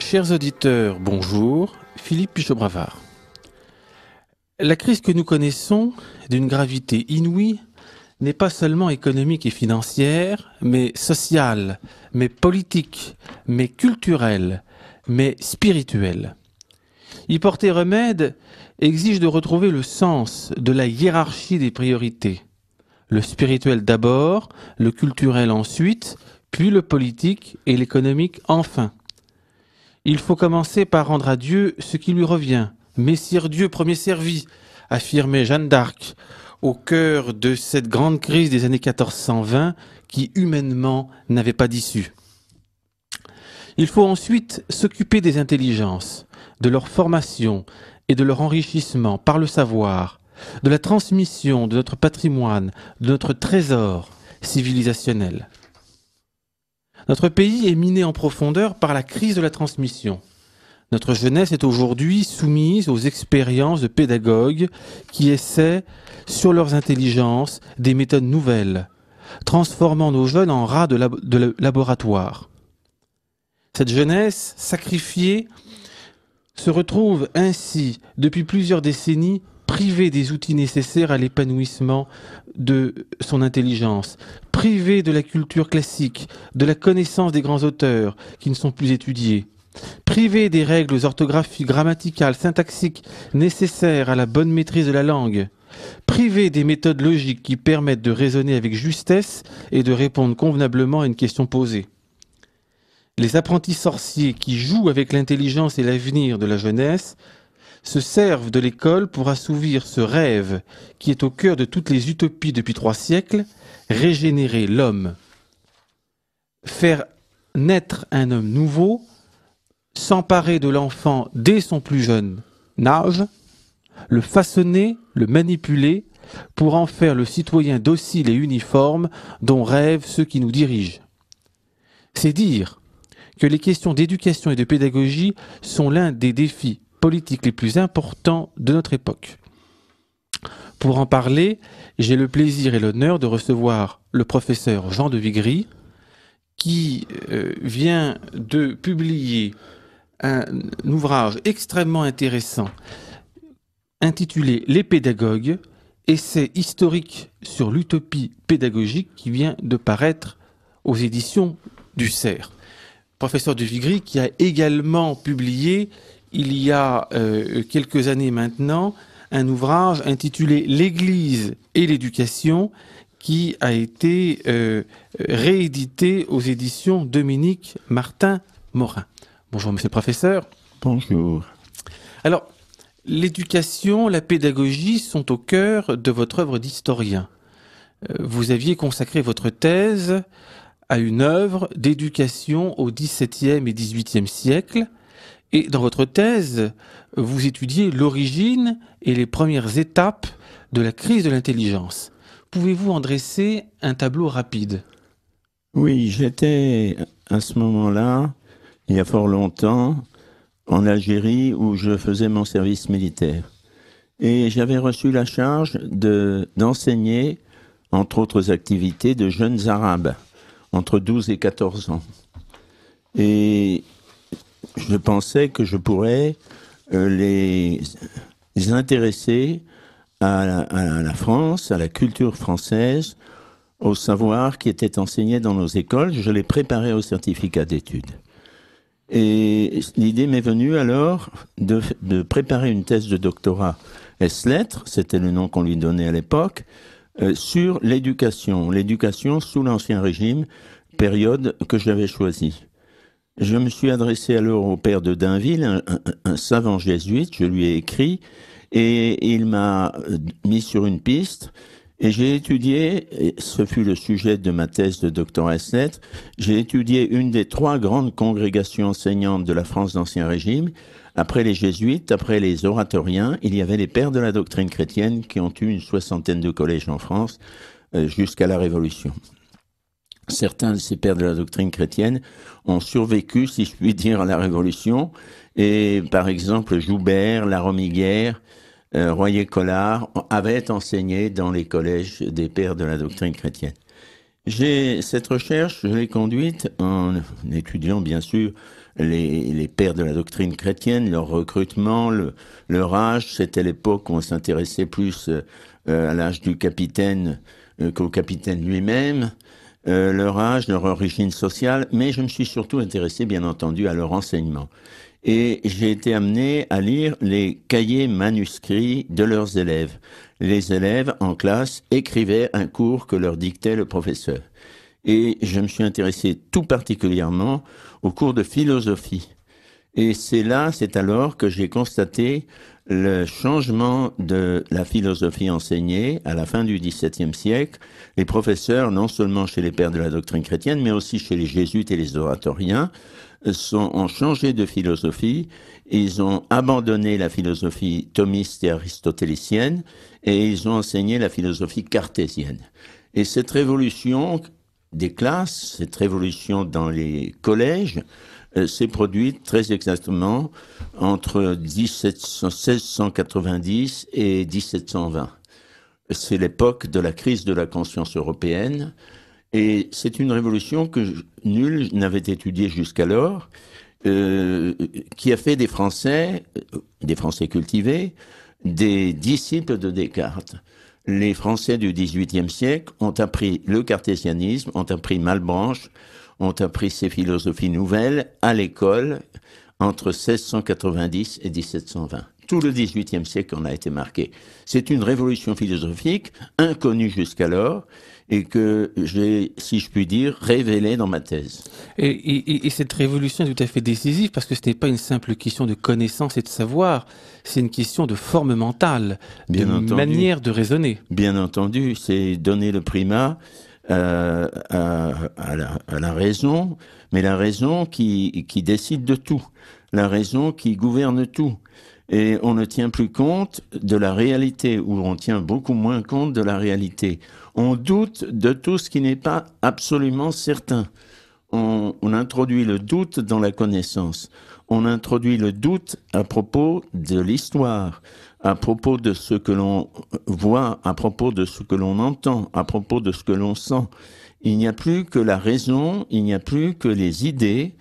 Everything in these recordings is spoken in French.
Chers auditeurs, bonjour. Philippe Pichot-Bravard. La crise que nous connaissons, d'une gravité inouïe, n'est pas seulement économique et financière, mais sociale, mais politique, mais culturelle, mais spirituelle. Y porter remède exige de retrouver le sens de la hiérarchie des priorités. Le spirituel d'abord, le culturel ensuite, puis le politique et l'économique enfin. Il faut commencer par rendre à Dieu ce qui lui revient. Messire Dieu, premier servi, affirmait Jeanne d'Arc au cœur de cette grande crise des années 1420 qui humainement n'avait pas d'issue. Il faut ensuite s'occuper des intelligences, de leur formation et de leur enrichissement par le savoir, de la transmission de notre patrimoine, de notre trésor civilisationnel. Notre pays est miné en profondeur par la crise de la transmission. Notre jeunesse est aujourd'hui soumise aux expériences de pédagogues qui essaient, sur leurs intelligences, des méthodes nouvelles, transformant nos jeunes en rats de, laboratoire. Cette jeunesse sacrifiée se retrouve ainsi, depuis plusieurs décennies, privé des outils nécessaires à l'épanouissement de son intelligence, privé de la culture classique, de la connaissance des grands auteurs qui ne sont plus étudiés, privé des règles orthographiques, grammaticales, syntaxiques nécessaires à la bonne maîtrise de la langue, privé des méthodes logiques qui permettent de raisonner avec justesse et de répondre convenablement à une question posée. Les apprentis sorciers qui jouent avec l'intelligence et l'avenir de la jeunesse se servent de l'école pour assouvir ce rêve qui est au cœur de toutes les utopies depuis trois siècles, régénérer l'homme, faire naître un homme nouveau, s'emparer de l'enfant dès son plus jeune âge, le façonner, le manipuler, pour en faire le citoyen docile et uniforme dont rêvent ceux qui nous dirigent. C'est dire que les questions d'éducation et de pédagogie sont l'un des défis politiques les plus importants de notre époque. Pour en parler, j'ai le plaisir et l'honneur de recevoir le professeur Jean de Vigry, qui euh, vient de publier un, ouvrage extrêmement intéressant intitulé Les pédagogues, essai historique sur l'utopie pédagogique qui vient de paraître aux éditions du CERF. Professeur de Vigry qui a également publié il y a euh, quelques années maintenant un ouvrage intitulé L'Église et l'éducation qui a été euh, réédité aux éditions Dominique Martin Morin. Bonjour monsieur le professeur. Bonjour. Alors, l'éducation, la pédagogie sont au cœur de votre œuvre d'historien. Euh, vous aviez consacré votre thèse à une œuvre d'éducation au XVIIe et XVIIIe siècle et dans votre thèse, vous étudiez l'origine et les premières étapes de la crise de l'intelligence. Pouvez-vous en dresser un tableau rapide Oui, j'étais à ce moment-là, il y a fort longtemps, en Algérie où je faisais mon service militaire. Et j'avais reçu la charge d'enseigner, entre autres activités, de jeunes Arabes, entre 12 et 14 ans. Et je pensais que je pourrais euh, les, intéresser à la, France, à la culture française, au savoir qui était enseigné dans nos écoles. Je les préparais au certificat d'études. Et l'idée m'est venue alors de, préparer une thèse de doctorat S-Lettres, c'était le nom qu'on lui donnait à l'époque, euh, sur l'éducation, l'éducation sous l'Ancien Régime, période que j'avais choisie. Je me suis adressé alors au père de Dainville, un, savant jésuite, je lui ai écrit, et il m'a euh, mis sur une piste. Et j'ai étudié, ce fut le sujet de ma thèse de doctorat lettres, j'ai étudié une des trois grandes congrégations enseignantes de la France d'Ancien Régime. Après les jésuites, après les oratoriens, il y avait les pères de la doctrine chrétienne qui ont eu une soixantaine de collèges en France euh, jusqu'à la Révolution certains de ces pères de la doctrine chrétienne ont survécu, si je puis dire, à la Révolution. Et par exemple, Joubert, Laromiguère, euh, Royer-Collard avaient enseigné dans les collèges des pères de la doctrine chrétienne. J'ai cette recherche, je l'ai conduite en étudiant bien sûr les, pères de la doctrine chrétienne, leur recrutement, leur âge. C'était l'époque où on s'intéressait plus euh, à l'âge du capitaine euh, qu'au capitaine lui-même. Euh, leur âge, leur origine sociale, mais je me suis surtout intéressé, bien entendu, à leur enseignement. Et j'ai été amené à lire les cahiers manuscrits de leurs élèves. Les élèves en classe écrivaient un cours que leur dictait le professeur. Et je me suis intéressé tout particulièrement au cours de philosophie. Et c'est là, c'est alors que j'ai constaté le changement de la philosophie enseignée à la fin du XVIIe siècle, les professeurs, non seulement chez les pères de la doctrine chrétienne, mais aussi chez les jésuites et les oratoriens, euh, sont, ont changé de philosophie. Ils ont abandonné la philosophie thomiste et aristotélicienne et ils ont enseigné la philosophie cartésienne. Et cette révolution des classes, cette révolution dans les collèges, s'est euh, produite très exactement entre 1690 et 1720. C'est l'époque de la crise de la conscience européenne et c'est une révolution que nul n'avait étudiée jusqu'alors, euh, qui a fait des Français, euh, des Français cultivés, des disciples de Descartes. Les Français du XVIIIe siècle ont appris le cartésianisme, ont appris Malebranche ont appris ces philosophies nouvelles à l'école entre 1690 et 1720. Tout le XVIIIe siècle en a été marqué. C'est une révolution philosophique inconnue jusqu'alors et que j'ai, si je puis dire, révélée dans ma thèse. Et, cette révolution est tout à fait décisive parce que ce n'est pas une simple question de connaissance et de savoir, c'est une question de forme mentale, de manière de raisonner. Bien entendu, c'est donner le primat euh, à, la, raison, mais la raison qui, décide de tout, la raison qui gouverne tout. Et on ne tient plus compte de la réalité, ou on tient beaucoup moins compte de la réalité. On doute de tout ce qui n'est pas absolument certain. on introduit le doute dans la connaissance. On introduit le doute à propos de l'histoire à propos de ce que l'on voit, à propos de ce que l'on entend, à propos de ce que l'on sent. Il n'y a plus que la raison, il n'y a plus que les idées,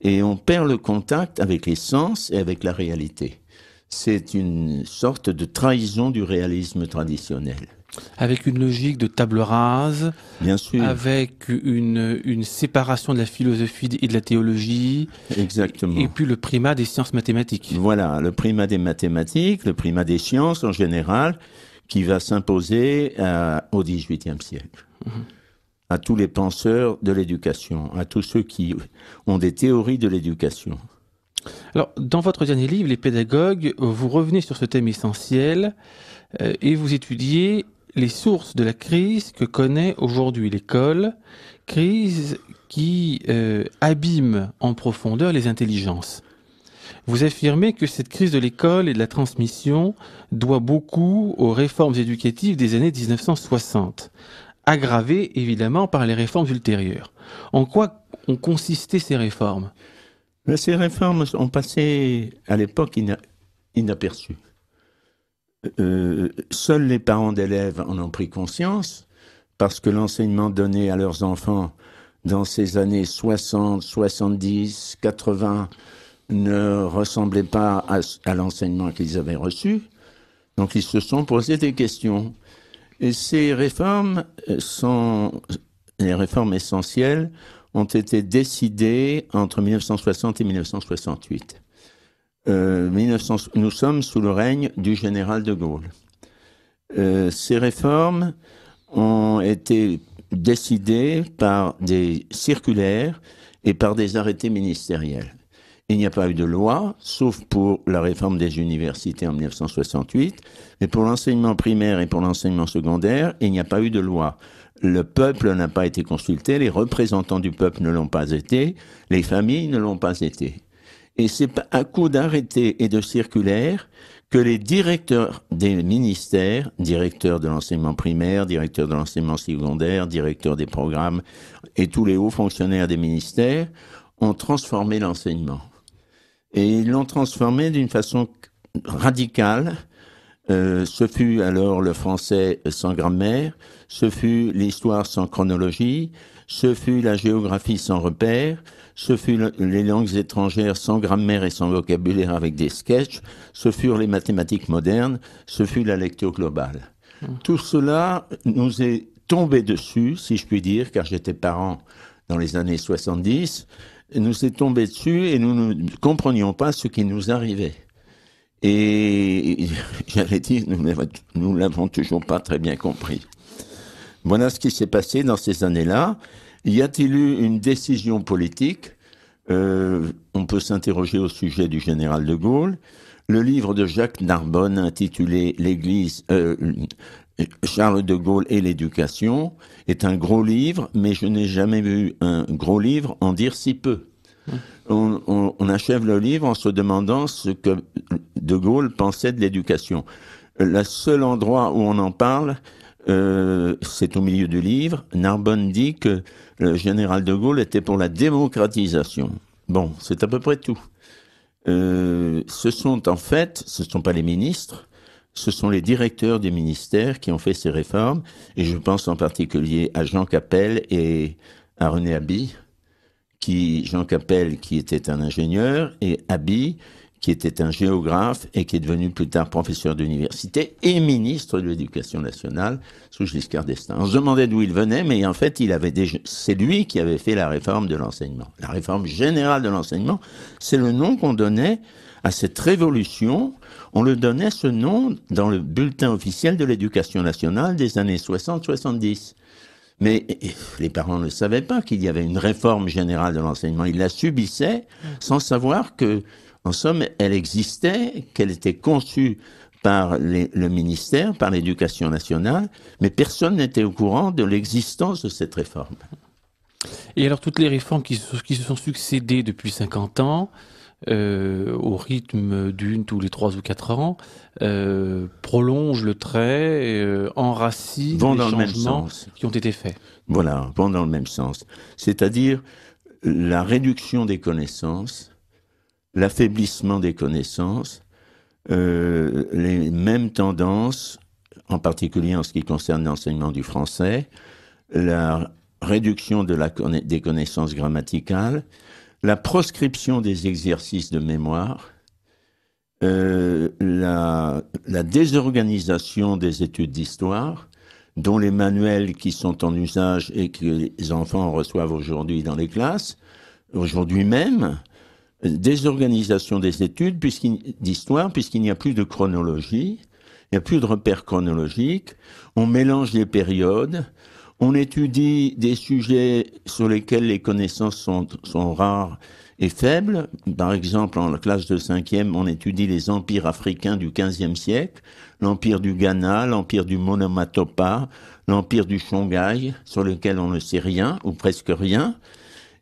et on perd le contact avec les sens et avec la réalité. C'est une sorte de trahison du réalisme traditionnel. Avec une logique de table rase, Bien sûr. avec une, séparation de la philosophie et de la théologie, exactement. Et, puis le primat des sciences mathématiques. Voilà, le primat des mathématiques, le primat des sciences en général, qui va s'imposer euh, au XVIIIe siècle. Mm-hmm. À tous les penseurs de l'éducation, à tous ceux qui ont des théories de l'éducation. Alors, dans votre dernier livre, Les pédagogues, vous revenez sur ce thème essentiel euh, et vous étudiez les sources de la crise que connaît aujourd'hui l'école, crise qui euh, abîme en profondeur les intelligences. Vous affirmez que cette crise de l'école et de la transmission doit beaucoup aux réformes éducatives des années 1960, aggravées évidemment par les réformes ultérieures. En quoi ont consisté ces réformes Ces réformes ont passé à l'époque inaperçues. Euh, seuls les parents d'élèves en ont pris conscience, parce que l'enseignement donné à leurs enfants dans ces années 60, 70, 80 ne ressemblait pas à, l'enseignement qu'ils avaient reçu. Donc ils se sont posés des questions. Et ces réformes sont, les réformes essentielles ont été décidées entre 1960 et 1968. 1900, euh, nous sommes sous le règne du général de Gaulle. Euh, ces réformes ont été décidées par des circulaires et par des arrêtés ministériels. Il n'y a pas eu de loi, sauf pour la réforme des universités en 1968, mais pour l'enseignement primaire et pour l'enseignement secondaire, il n'y a pas eu de loi. Le peuple n'a pas été consulté, les représentants du peuple ne l'ont pas été, les familles ne l'ont pas été. Et c'est à coup d'arrêtés et de circulaire que les directeurs des ministères, directeurs de l'enseignement primaire, directeurs de l'enseignement secondaire, directeurs des programmes et tous les hauts fonctionnaires des ministères ont transformé l'enseignement. Et ils l'ont transformé d'une façon radicale. Euh, ce fut alors le français sans grammaire, ce fut l'histoire sans chronologie, ce fut la géographie sans repères, ce fut les langues étrangères sans grammaire et sans vocabulaire avec des sketchs, ce furent les mathématiques modernes, ce fut la lecture globale. Hmm. Tout cela nous est tombé dessus, si je puis dire, car j'étais parent dans les années 70, nous est tombé dessus et nous ne comprenions pas ce qui nous arrivait. Et j'allais dire, nous ne l'avons toujours pas très bien compris. Voilà ce qui s'est passé dans ces années-là. Y a-t-il eu une décision politique euh, On peut s'interroger au sujet du général de Gaulle. Le livre de Jacques Narbonne intitulé L'Église, euh, Charles de Gaulle et l'éducation est un gros livre, mais je n'ai jamais vu un gros livre en dire si peu. On, on, achève le livre en se demandant ce que De Gaulle pensait de l'éducation. Le seul endroit où on en parle, euh, c'est au milieu du livre, Narbonne dit que le général de Gaulle était pour la démocratisation. Bon, c'est à peu près tout. Euh, ce sont en fait, ce ne sont pas les ministres, ce sont les directeurs des ministères qui ont fait ces réformes, et je pense en particulier à Jean Capel et à René Abbey, qui, Jean Capelle qui était un ingénieur, et Abbey qui était un géographe et qui est devenu plus tard professeur d'université et ministre de l'Éducation nationale sous Giscard d'Estaing. On se demandait d'où il venait, mais en fait, il avait c'est lui qui avait fait la réforme de l'enseignement. La réforme générale de l'enseignement, c'est le nom qu'on donnait à cette révolution. On le donnait ce nom dans le bulletin officiel de l'Éducation nationale des années 60-70. Mais les parents ne savaient pas qu'il y avait une réforme générale de l'enseignement. Ils la subissaient sans savoir que en somme, elle existait, qu'elle était conçue par le ministère, par l'éducation nationale, mais personne n'était au courant de l'existence de cette réforme. Et alors toutes les réformes qui, se sont succédées depuis 50 ans, euh, au rythme d'une tous les trois ou quatre ans, euh, prolongent le trait, euh, enracinent les changements qui ont été faits. Voilà, vont dans le même sens. C'est-à-dire la réduction des connaissances, l'affaiblissement des connaissances, euh, les mêmes tendances, en particulier en ce qui concerne l'enseignement du français, la réduction de la des connaissances grammaticales, la proscription des exercices de mémoire, euh, la, désorganisation des études d'histoire, dont les manuels qui sont en usage et que les enfants reçoivent aujourd'hui dans les classes, aujourd'hui même, désorganisation des études d'histoire, puisqu'il n'y a plus de chronologie, il n'y a plus de repères chronologiques, on mélange les périodes, on étudie des sujets sur lesquels les connaissances sont, rares et faibles. Par exemple, en classe de 5 cinquième, on étudie les empires africains du 15e siècle, l'empire du Ghana, l'empire du Monomatopa, l'empire du Shanghai, sur lesquels on ne sait rien, ou presque rien.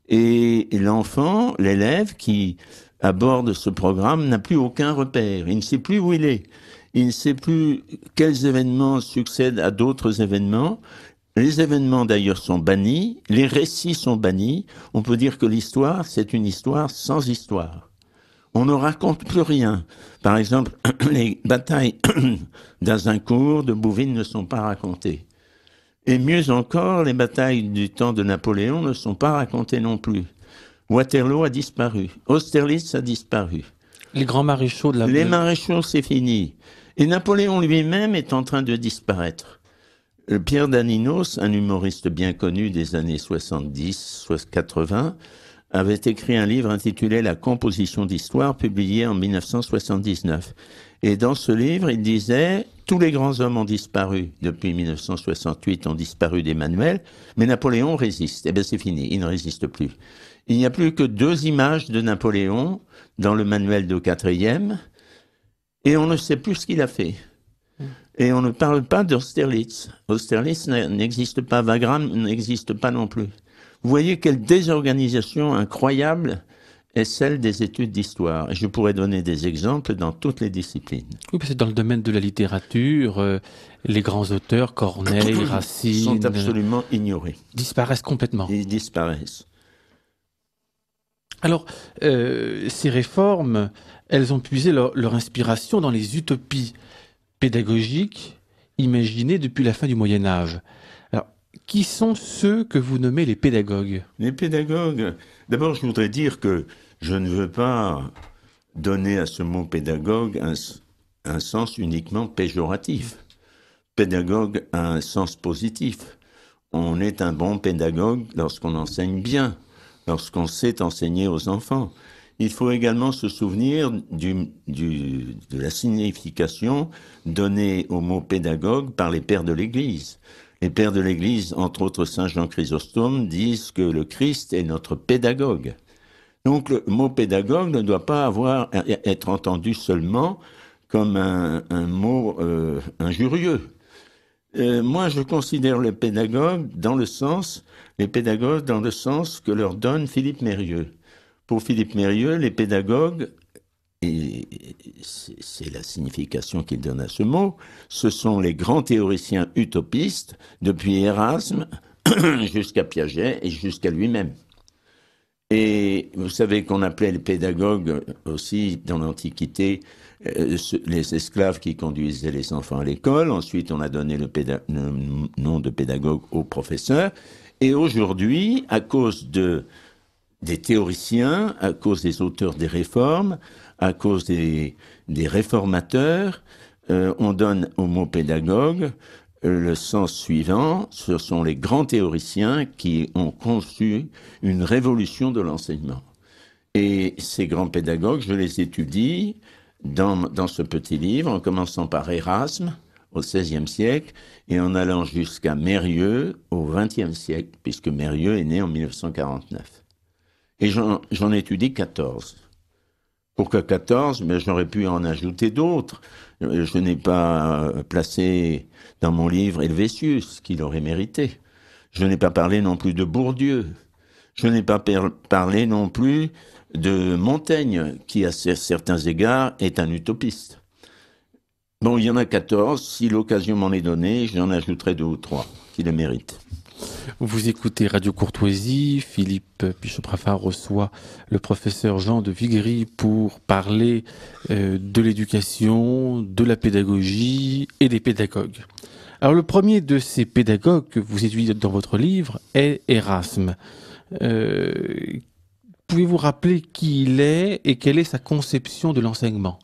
Et l'enfant, l'élève qui aborde ce programme n'a plus aucun repère. Il ne sait plus où il est. Il ne sait plus quels événements succèdent à d'autres événements. Les événements d'ailleurs sont bannis, les récits sont bannis. On peut dire que l'histoire, c'est une histoire sans histoire. On ne raconte plus rien. Par exemple, les batailles d'Azincourt, de Bouvines ne sont pas racontées. Et mieux encore, les batailles du temps de Napoléon ne sont pas racontées non plus. Waterloo a disparu, Austerlitz a disparu. Les grands maréchaux de la Les maréchaux, c'est fini. Et Napoléon lui-même est en train de disparaître. Euh, Pierre Daninos, un humoriste bien connu des années 70-80, avait écrit un livre intitulé La composition d'histoire, publié en 1979. Et dans ce livre, il disait tous les grands hommes ont disparu depuis 1968, ont disparu des manuels, mais Napoléon résiste. Eh bien, c'est fini, il ne résiste plus. Il n'y a plus que deux images de Napoléon dans le manuel de quatrième, et on ne sait plus ce qu'il a fait. Et on ne parle pas d'Austerlitz. Austerlitz n'existe pas, Wagram n'existe pas non plus. Vous voyez quelle désorganisation incroyable est celle des études d'histoire. Et je pourrais donner des exemples dans toutes les disciplines. Oui, parce que dans le domaine de la littérature, euh, les grands auteurs, Corneille, Racine... sont absolument ignorés. Disparaissent complètement. Ils disparaissent. Alors, euh, ces réformes, elles ont puisé leur, leur, inspiration dans les utopies pédagogiques imaginées depuis la fin du Moyen Âge. Alors, qui sont ceux que vous nommez les pédagogues Les pédagogues, D'abord, je voudrais dire que je ne veux pas donner à ce mot pédagogue un, un sens uniquement péjoratif. Pédagogue a un sens positif. On est un bon pédagogue lorsqu'on enseigne bien, lorsqu'on sait enseigner aux enfants. Il faut également se souvenir du, de la signification donnée au mot pédagogue par les pères de l'Église les pères de l'Église, entre autres Saint Jean Chrysostome, disent que le Christ est notre pédagogue. Donc le mot pédagogue ne doit pas avoir, e-, être entendu seulement comme un, mot euh, injurieux. Euh, moi, je considère les pédagogues dans le sens, les pédagogues dans le sens que leur donne Philippe Mérieux. Pour Philippe Mérieux, les pédagogues et c'est la signification qu'il donne à ce mot, ce sont les grands théoriciens utopistes, depuis Erasme jusqu'à Piaget et jusqu'à lui-même. Et vous savez qu'on appelait les pédagogues aussi dans l'Antiquité euh, les esclaves qui conduisaient les enfants à l'école. Ensuite, on a donné le, nom de pédagogue aux professeurs. Et aujourd'hui, à cause de, des théoriciens, à cause des auteurs des réformes, à cause des, réformateurs, euh, on donne au mot pédagogue euh, le sens suivant, ce sont les grands théoriciens qui ont conçu une révolution de l'enseignement. Et ces grands pédagogues, je les étudie dans, dans ce petit livre, en commençant par Erasme, au XVIe siècle et en allant jusqu'à Mérieux au XXe siècle, puisque Mérieux est né en 1949. Et j'en étudie 14 que 14 Mais j'aurais pu en ajouter d'autres. Euh, je n'ai pas euh, placé dans mon livre Helvétius, qui l'aurait mérité. Je n'ai pas parlé non plus de Bourdieu. Je n'ai pas parlé non plus de Montaigne, qui à certains égards est un utopiste. Bon, il y en a 14. Si l'occasion m'en est donnée, j'en ajouterai deux ou trois qui le méritent. Vous écoutez Radio Courtoisie. Philippe Pichoprafa reçoit le professeur Jean de Viguery pour parler euh, de l'éducation, de la pédagogie et des pédagogues. Alors, le premier de ces pédagogues que vous étudiez dans votre livre est Erasme. Euh, pouvez-vous rappeler qui il est et quelle est sa conception de l'enseignement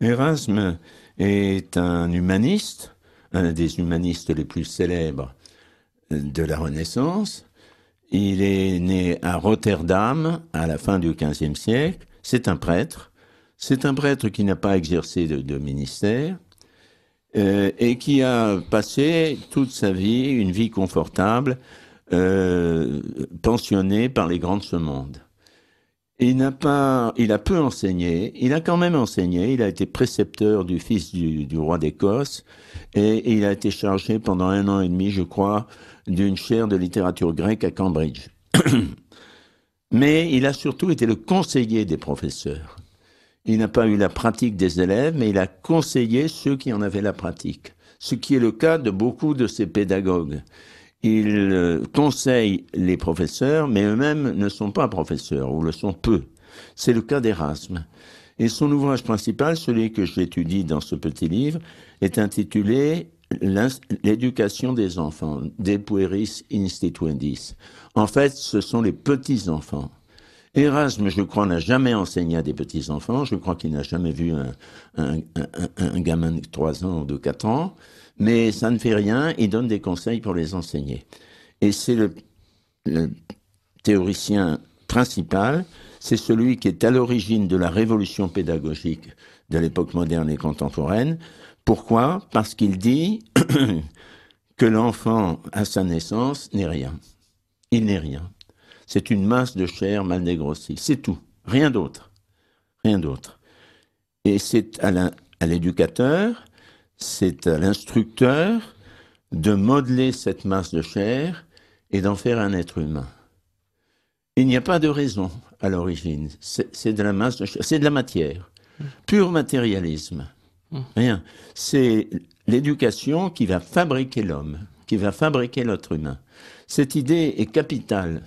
Erasme est un humaniste, un des humanistes les plus célèbres de la Renaissance. Il est né à Rotterdam à la fin du XVe siècle. C'est un prêtre. C'est un prêtre qui n'a pas exercé de, ministère euh, et qui a passé toute sa vie, une vie confortable, euh, pensionné par les grandes de il n'a pas, il a peu enseigné. Il a quand même enseigné. Il a été précepteur du fils du, roi d'Écosse et il a été chargé pendant un an et demi, je crois, d'une chaire de littérature grecque à Cambridge. mais il a surtout été le conseiller des professeurs. Il n'a pas eu la pratique des élèves, mais il a conseillé ceux qui en avaient la pratique. Ce qui est le cas de beaucoup de ces pédagogues. Il euh, conseillent les professeurs, mais eux-mêmes ne sont pas professeurs, ou le sont peu. C'est le cas d'Erasme. Et son ouvrage principal, celui que j'étudie dans ce petit livre, est intitulé L'éducation des enfants, De pueris instituendis. En fait, ce sont les petits-enfants. Erasme, je crois, n'a jamais enseigné à des petits-enfants. Je crois qu'il n'a jamais vu un, un gamin de 3 ans ou de 4 ans mais ça ne fait rien, il donne des conseils pour les enseigner. Et c'est le, théoricien principal, c'est celui qui est à l'origine de la révolution pédagogique de l'époque moderne et contemporaine. Pourquoi Parce qu'il dit que l'enfant, à sa naissance, n'est rien. Il n'est rien. C'est une masse de chair mal dégrossie. C'est tout. Rien d'autre. Rien d'autre. Et c'est à l'éducateur c'est à l'instructeur de modeler cette masse de chair et d'en faire un être humain. Il n'y a pas de raison à l'origine. C'est de la masse c'est de la matière. Pur matérialisme. Hmm. Rien. C'est l'éducation qui va fabriquer l'homme, qui va fabriquer l'être humain. Cette idée est capitale.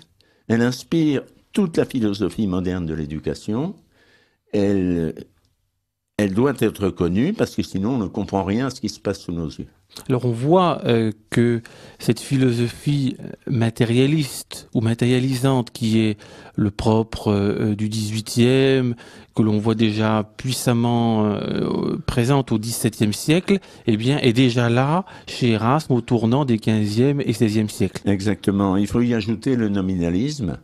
Elle inspire toute la philosophie moderne de l'éducation. Elle elle doit être connue parce que sinon on ne comprend rien à ce qui se passe sous nos yeux. Alors on voit euh, que cette philosophie euh, matérialiste ou matérialisante qui est le propre euh, du 18e, que l'on voit déjà puissamment présente au XVIIe siècle, eh bien est déjà là chez Erasme au tournant des 15 et 16e siècles. Exactement, il faut y ajouter le nominalisme.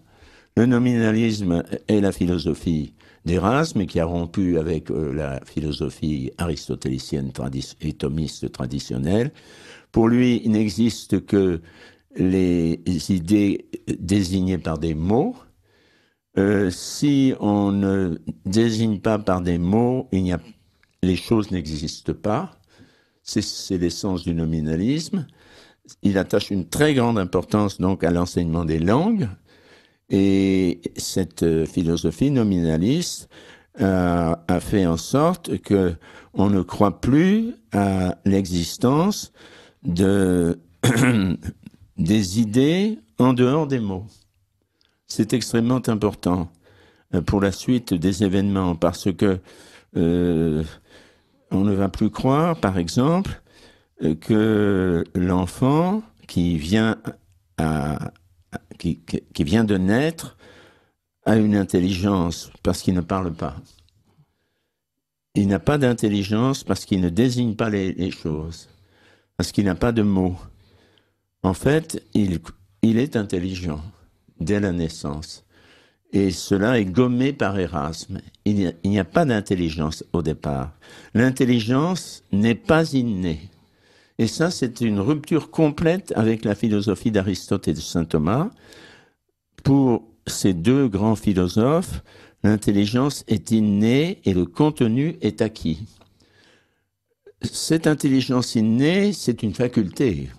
Le nominalisme est la philosophie d'Erasme, qui a rompu avec euh, la philosophie aristotélicienne et thomiste traditionnelle. Pour lui, il n'existe que les idées désignées par des mots. Euh, si on ne désigne pas par des mots, il a, les choses n'existent pas. C'est l'essence du nominalisme. Il attache une très grande importance donc à l'enseignement des langues, et cette euh, philosophie nominaliste euh, a fait en sorte que on ne croit plus à l'existence de des idées en dehors des mots. C'est extrêmement important euh, pour la suite des événements parce que on ne va plus croire, par exemple, que l'enfant qui vient à, qui, vient de naître a une intelligence parce qu'il ne parle pas. Il n'a pas d'intelligence parce qu'il ne désigne pas les, choses, parce qu'il n'a pas de mots. En fait, il, est intelligent dès la naissance. Et cela est gommé par Erasme. Il n'y a, pas d'intelligence au départ. L'intelligence n'est pas innée. Et ça, c'est une rupture complète avec la philosophie d'Aristote et de saint Thomas. Pour ces deux grands philosophes, l'intelligence est innée et le contenu est acquis. Cette intelligence innée, c'est une faculté,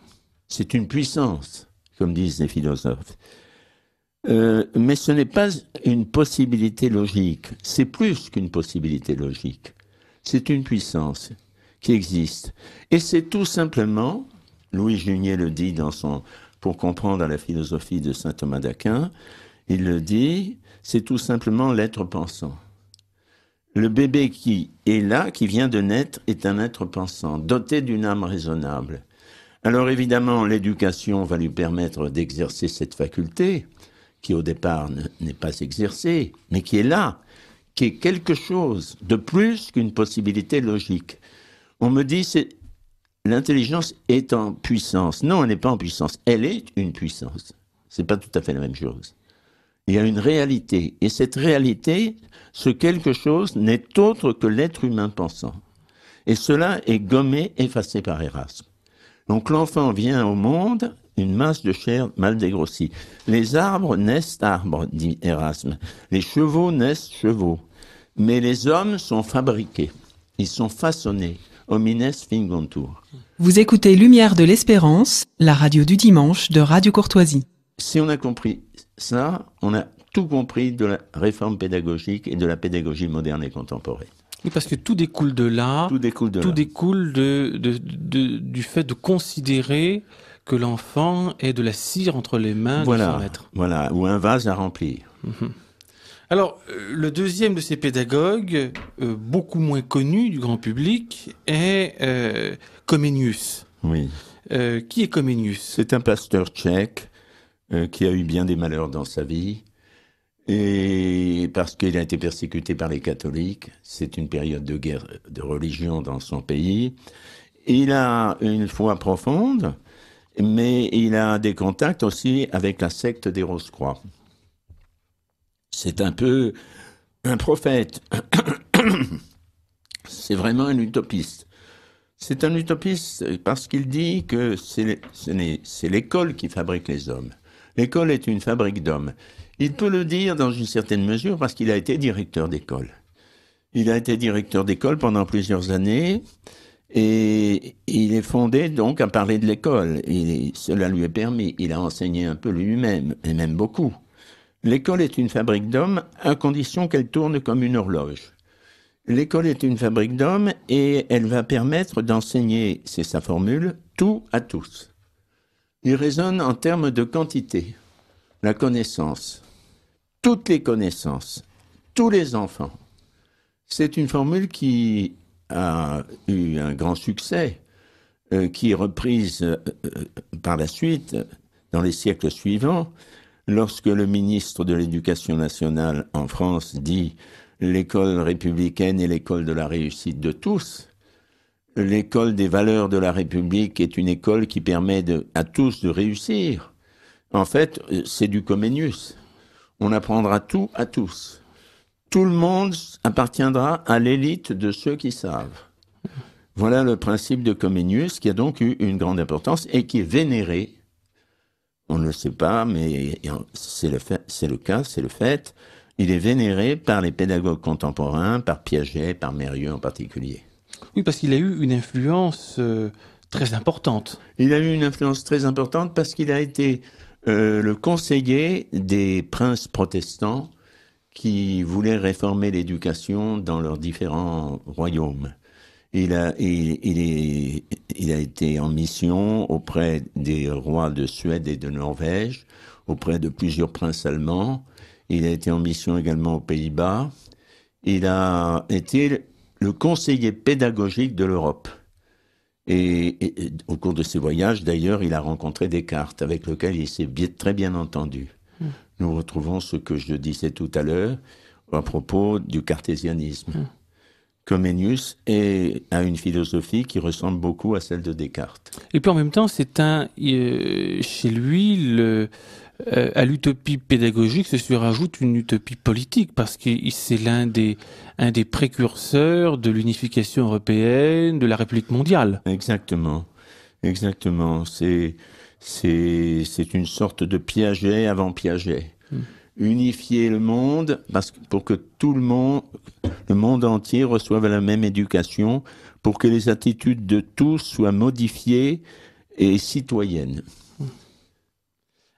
c'est une puissance, comme disent les philosophes. Euh, mais ce n'est pas une possibilité logique, c'est plus qu'une possibilité logique, c'est une puissance qui existe. Et c'est tout simplement, Louis Junier le dit dans son Pour comprendre la philosophie de saint Thomas d'Aquin, il le dit, c'est tout simplement l'être pensant. Le bébé qui est là, qui vient de naître, est un être pensant, doté d'une âme raisonnable. Alors évidemment, l'éducation va lui permettre d'exercer cette faculté, qui au départ n'est pas exercée, mais qui est là, qui est quelque chose de plus qu'une possibilité logique. On me dit, que l'intelligence est en puissance. Non, elle n'est pas en puissance. Elle est une puissance. C'est pas tout à fait la même chose. Il y a une réalité. Et cette réalité, ce quelque chose n'est autre que l'être humain pensant. Et cela est gommé, effacé par Erasme. Donc l'enfant vient au monde, une masse de chair mal dégrossie. Les arbres naissent arbres, dit Erasme. Les chevaux naissent chevaux. Mais les hommes sont fabriqués. Ils sont façonnés. Vous écoutez Lumière de l'Espérance, la radio du dimanche de Radio Courtoisie. Si on a compris ça, on a tout compris de la réforme pédagogique et de la pédagogie moderne et contemporaine. parce que tout découle de là. Tout découle de Tout découle de, du fait de considérer que l'enfant est de la cire entre les mains de son maître. Voilà, ou un vase à remplir. Mhm. Alors, euh, le deuxième de ces pédagogues, euh, beaucoup moins connu du grand public, est euh, Comenius. Oui. qui est Comenius C'est un pasteur tchèque qui a eu bien des malheurs dans sa vie. Et parce qu'il a été persécuté par les catholiques, c'est une période de guerre de religion dans son pays. Il a une foi profonde, mais il a des contacts aussi avec la secte des Rose-Croix c'est un peu un prophète. C'est vraiment un utopiste. C'est un utopiste parce qu'il dit que c'est l'école qui fabrique les hommes. L'école est une fabrique d'hommes. Il peut le dire dans une certaine mesure parce qu'il a été directeur d'école. Il a été directeur d'école pendant plusieurs années et il est fondé donc à parler de l'école. Cela lui est permis. Il a enseigné un peu lui-même et même beaucoup. L'école est une fabrique d'hommes à condition qu'elle tourne comme une horloge. L'école est une fabrique d'hommes et elle va permettre d'enseigner, c'est sa formule, tout à tous. Il raisonne en termes de quantité, la connaissance, toutes les connaissances, tous les enfants. C'est une formule qui a eu un grand succès, euh, qui est reprise euh, euh, par la suite dans les siècles suivants lorsque le ministre de l'Éducation nationale en France dit l'école républicaine est l'école de la réussite de tous, l'école des valeurs de la République est une école qui permet à tous de réussir. En fait, c'est du Comenius. On apprendra tout à tous. Tout le monde appartiendra à l'élite de ceux qui savent. Voilà le principe de Comenius qui a donc eu une grande importance et qui est vénéré on ne le sait pas, mais c'est le, c'est le cas, c'est le fait. Il est vénéré par les pédagogues contemporains, par Piaget, par Mérieux en particulier. Oui, parce qu'il a eu une influence euh, très importante. Il a eu une influence très importante parce qu'il a été euh, le conseiller des princes protestants qui voulaient réformer l'éducation dans leurs différents royaumes. Il a, été en mission auprès des rois de Suède et de Norvège, auprès de plusieurs princes allemands. Il a été en mission également aux Pays-Bas. Il a été le conseiller pédagogique de l'Europe. Et, au cours de ses voyages, d'ailleurs, il a rencontré Descartes, avec lequel il s'est très bien entendu. Hmm. Nous retrouvons ce que je disais tout à l'heure à propos du cartésianisme. Hmm. Comenius et a une philosophie qui ressemble beaucoup à celle de Descartes. Et puis en même temps, c'est un euh, chez lui euh, à l'utopie pédagogique se surajoute une utopie politique parce que c'est l'un des précurseurs de l'unification européenne, de la République mondiale. Exactement, exactement. C'est c'est une sorte de Piaget avant Piaget unifier le monde parce pour que tout le monde, le monde entier reçoive la même éducation, pour que les attitudes de tous soient modifiées et citoyennes.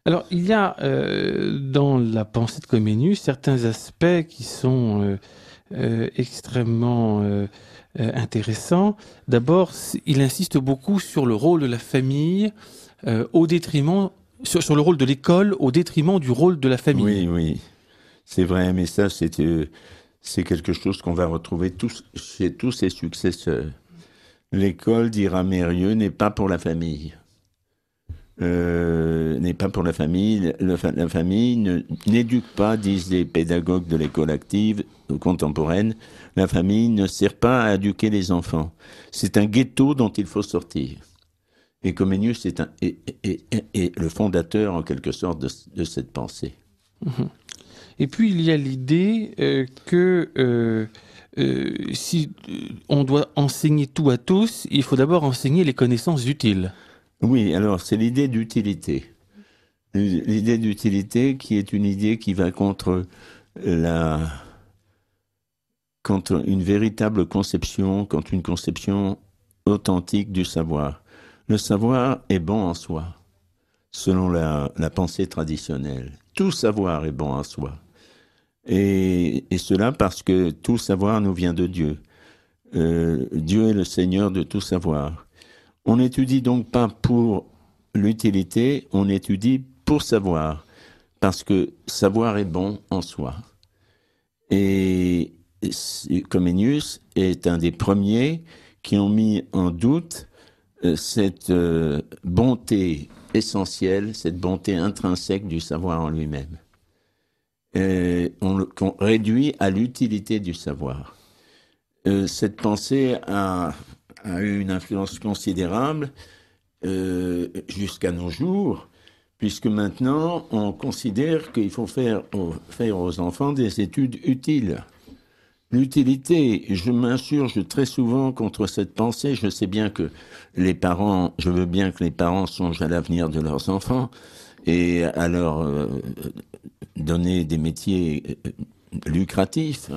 Alors, il y a euh, dans la pensée de Comenius certains aspects qui sont euh, euh, extrêmement intéressants. D'abord, il insiste beaucoup sur le rôle de la famille au détriment sur, le rôle de l'école au détriment du rôle de la famille. Oui, oui. C'est vrai, mais ça, c'est euh, quelque chose qu'on va retrouver tous, chez tous ses successeurs. L'école, dira Mérieux, n'est pas pour la famille. Euh, n'est pas pour la famille. la famille n'éduque pas, disent les pédagogues de l'école active contemporaine, la famille ne sert pas à éduquer les enfants. C'est un ghetto dont il faut sortir. Et Comenius est, un, est, le fondateur, en quelque sorte, de, cette pensée. Mhm. Et puis, il y a l'idée euh, que euh, euh, si on doit enseigner tout à tous, il faut d'abord enseigner les connaissances utiles. Oui, alors c'est l'idée d'utilité. L'idée d'utilité qui est une idée qui va contre la contre une véritable conception, contre une conception authentique du savoir. Le savoir est bon en soi, selon la, pensée traditionnelle. Tout savoir est bon en soi. Et, cela parce que tout savoir nous vient de Dieu. Euh, Dieu est le Seigneur de tout savoir. On n'étudie donc pas pour l'utilité, on étudie pour savoir, parce que savoir est bon en soi. Et Comenius est un des premiers qui ont mis en doute euh, cette euh, bonté essentielle, cette bonté intrinsèque du savoir en lui-même, euh, qu'on réduit à l'utilité du savoir. cette pensée a, eu une influence considérable jusqu'à nos jours puisque maintenant on considère qu'il faut faire faire aux enfants des études utiles. L'utilité, je m'insurge très souvent contre cette pensée. Je sais bien que les parents, je veux bien que les parents songent à l'avenir de leurs enfants et à leur donner des métiers euh, lucratifs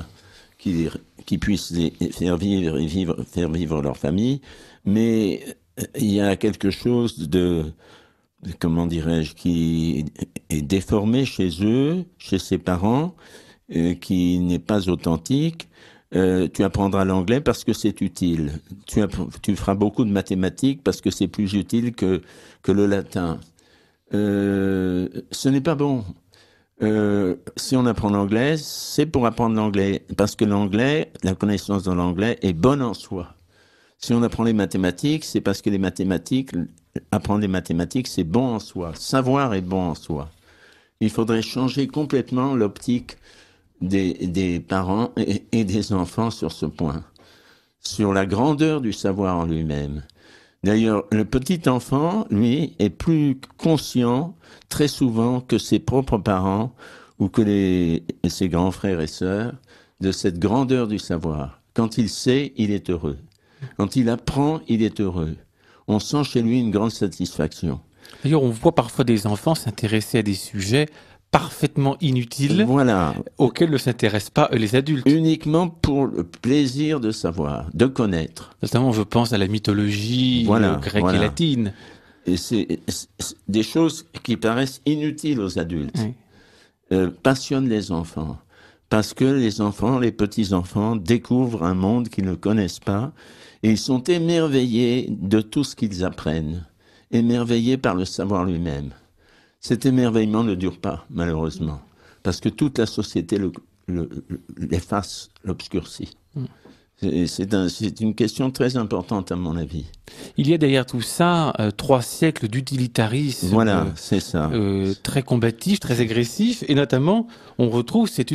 qui, puissent les faire vivre et vivre, faire vivre leur famille. Mais euh, il y a quelque chose de, comment dirais-je, qui est déformé chez eux, chez ses parents, euh, qui n'est pas authentique. Euh, tu apprendras l'anglais parce que c'est utile. Tu, feras beaucoup de mathématiques parce que c'est plus utile que, le latin. Euh, ce n'est pas bon. si on apprend l'anglais, c'est pour apprendre l'anglais, parce que l'anglais, la connaissance de l'anglais est bonne en soi. Si on apprend les mathématiques, c'est parce que les mathématiques, apprendre les mathématiques, c'est bon en soi. Savoir est bon en soi. Il faudrait changer complètement l'optique des, parents et, des enfants sur ce point, sur la grandeur du savoir en lui-même. D'ailleurs, le petit enfant, lui, est plus conscient très souvent que ses propres parents ou que ses grands frères et sœurs de cette grandeur du savoir. Quand il sait, il est heureux. Quand il apprend, il est heureux. On sent chez lui une grande satisfaction. D'ailleurs, on voit parfois des enfants s'intéresser à des sujets parfaitement inutile voilà. auquel ne s'intéressent pas les adultes. Uniquement pour le plaisir de savoir, de connaître. Notamment, je pense à la mythologie grecque et latine. Et c'est des choses qui paraissent inutiles aux adultes, euh, passionnent les enfants. Parce que les enfants, les petits-enfants, découvrent un monde qu'ils ne connaissent pas et ils sont émerveillés de tout ce qu'ils apprennent, émerveillés par le savoir lui-même. Cet émerveillement ne dure pas, malheureusement, parce que toute la société l'efface, l'obscurcit. Hmm. C'est une question très importante à mon avis. Il y a derrière tout ça euh, trois siècles d'utilitarisme. Voilà, euh, c'est ça. Euh, très combatif, très agressif, et notamment on retrouve cet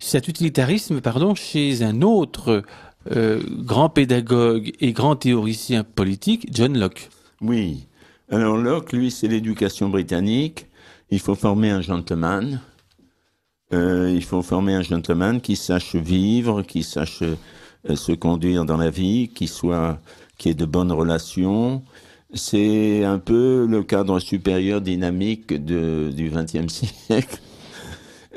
cet utilitarisme, pardon, chez un autre grand pédagogue et grand théoricien politique, John Locke. Oui, alors Locke, lui, c'est l'éducation britannique. Il faut former un gentleman. Euh, il faut former un gentleman qui sache vivre, qui sache euh, se conduire dans la vie, qui soit, qui ait de bonnes relations. C'est un peu le cadre supérieur dynamique du XXe siècle.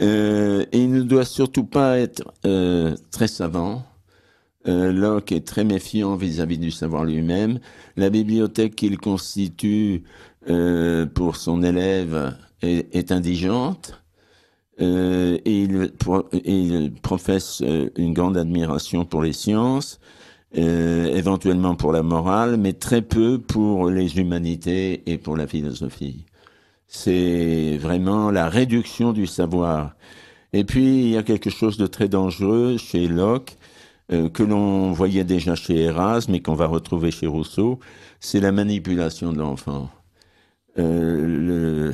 Euh, il ne doit surtout pas être très savant euh, Locke est très méfiant vis-à-vis du savoir lui-même. La bibliothèque qu'il constitue euh, pour son élève est, indigente. Euh, il il professe une grande admiration pour les sciences, éventuellement pour la morale, mais très peu pour les humanités et pour la philosophie. C'est vraiment la réduction du savoir. Et puis, il y a quelque chose de très dangereux chez Locke, euh, que l'on voyait déjà chez Erasme et qu'on va retrouver chez Rousseau, c'est la manipulation de l'enfant. Euh,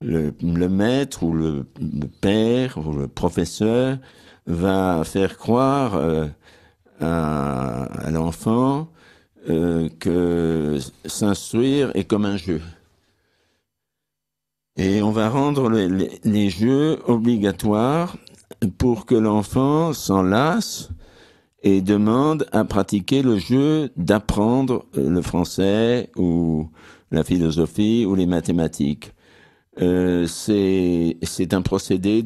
le, maître ou le, père ou le professeur va faire croire euh, à, l'enfant que s'instruire est comme un jeu. Et on va rendre les jeux obligatoires pour que l'enfant s'en lasse et demande à pratiquer le jeu d'apprendre euh, le français ou la philosophie ou les mathématiques. Euh, c'est un procédé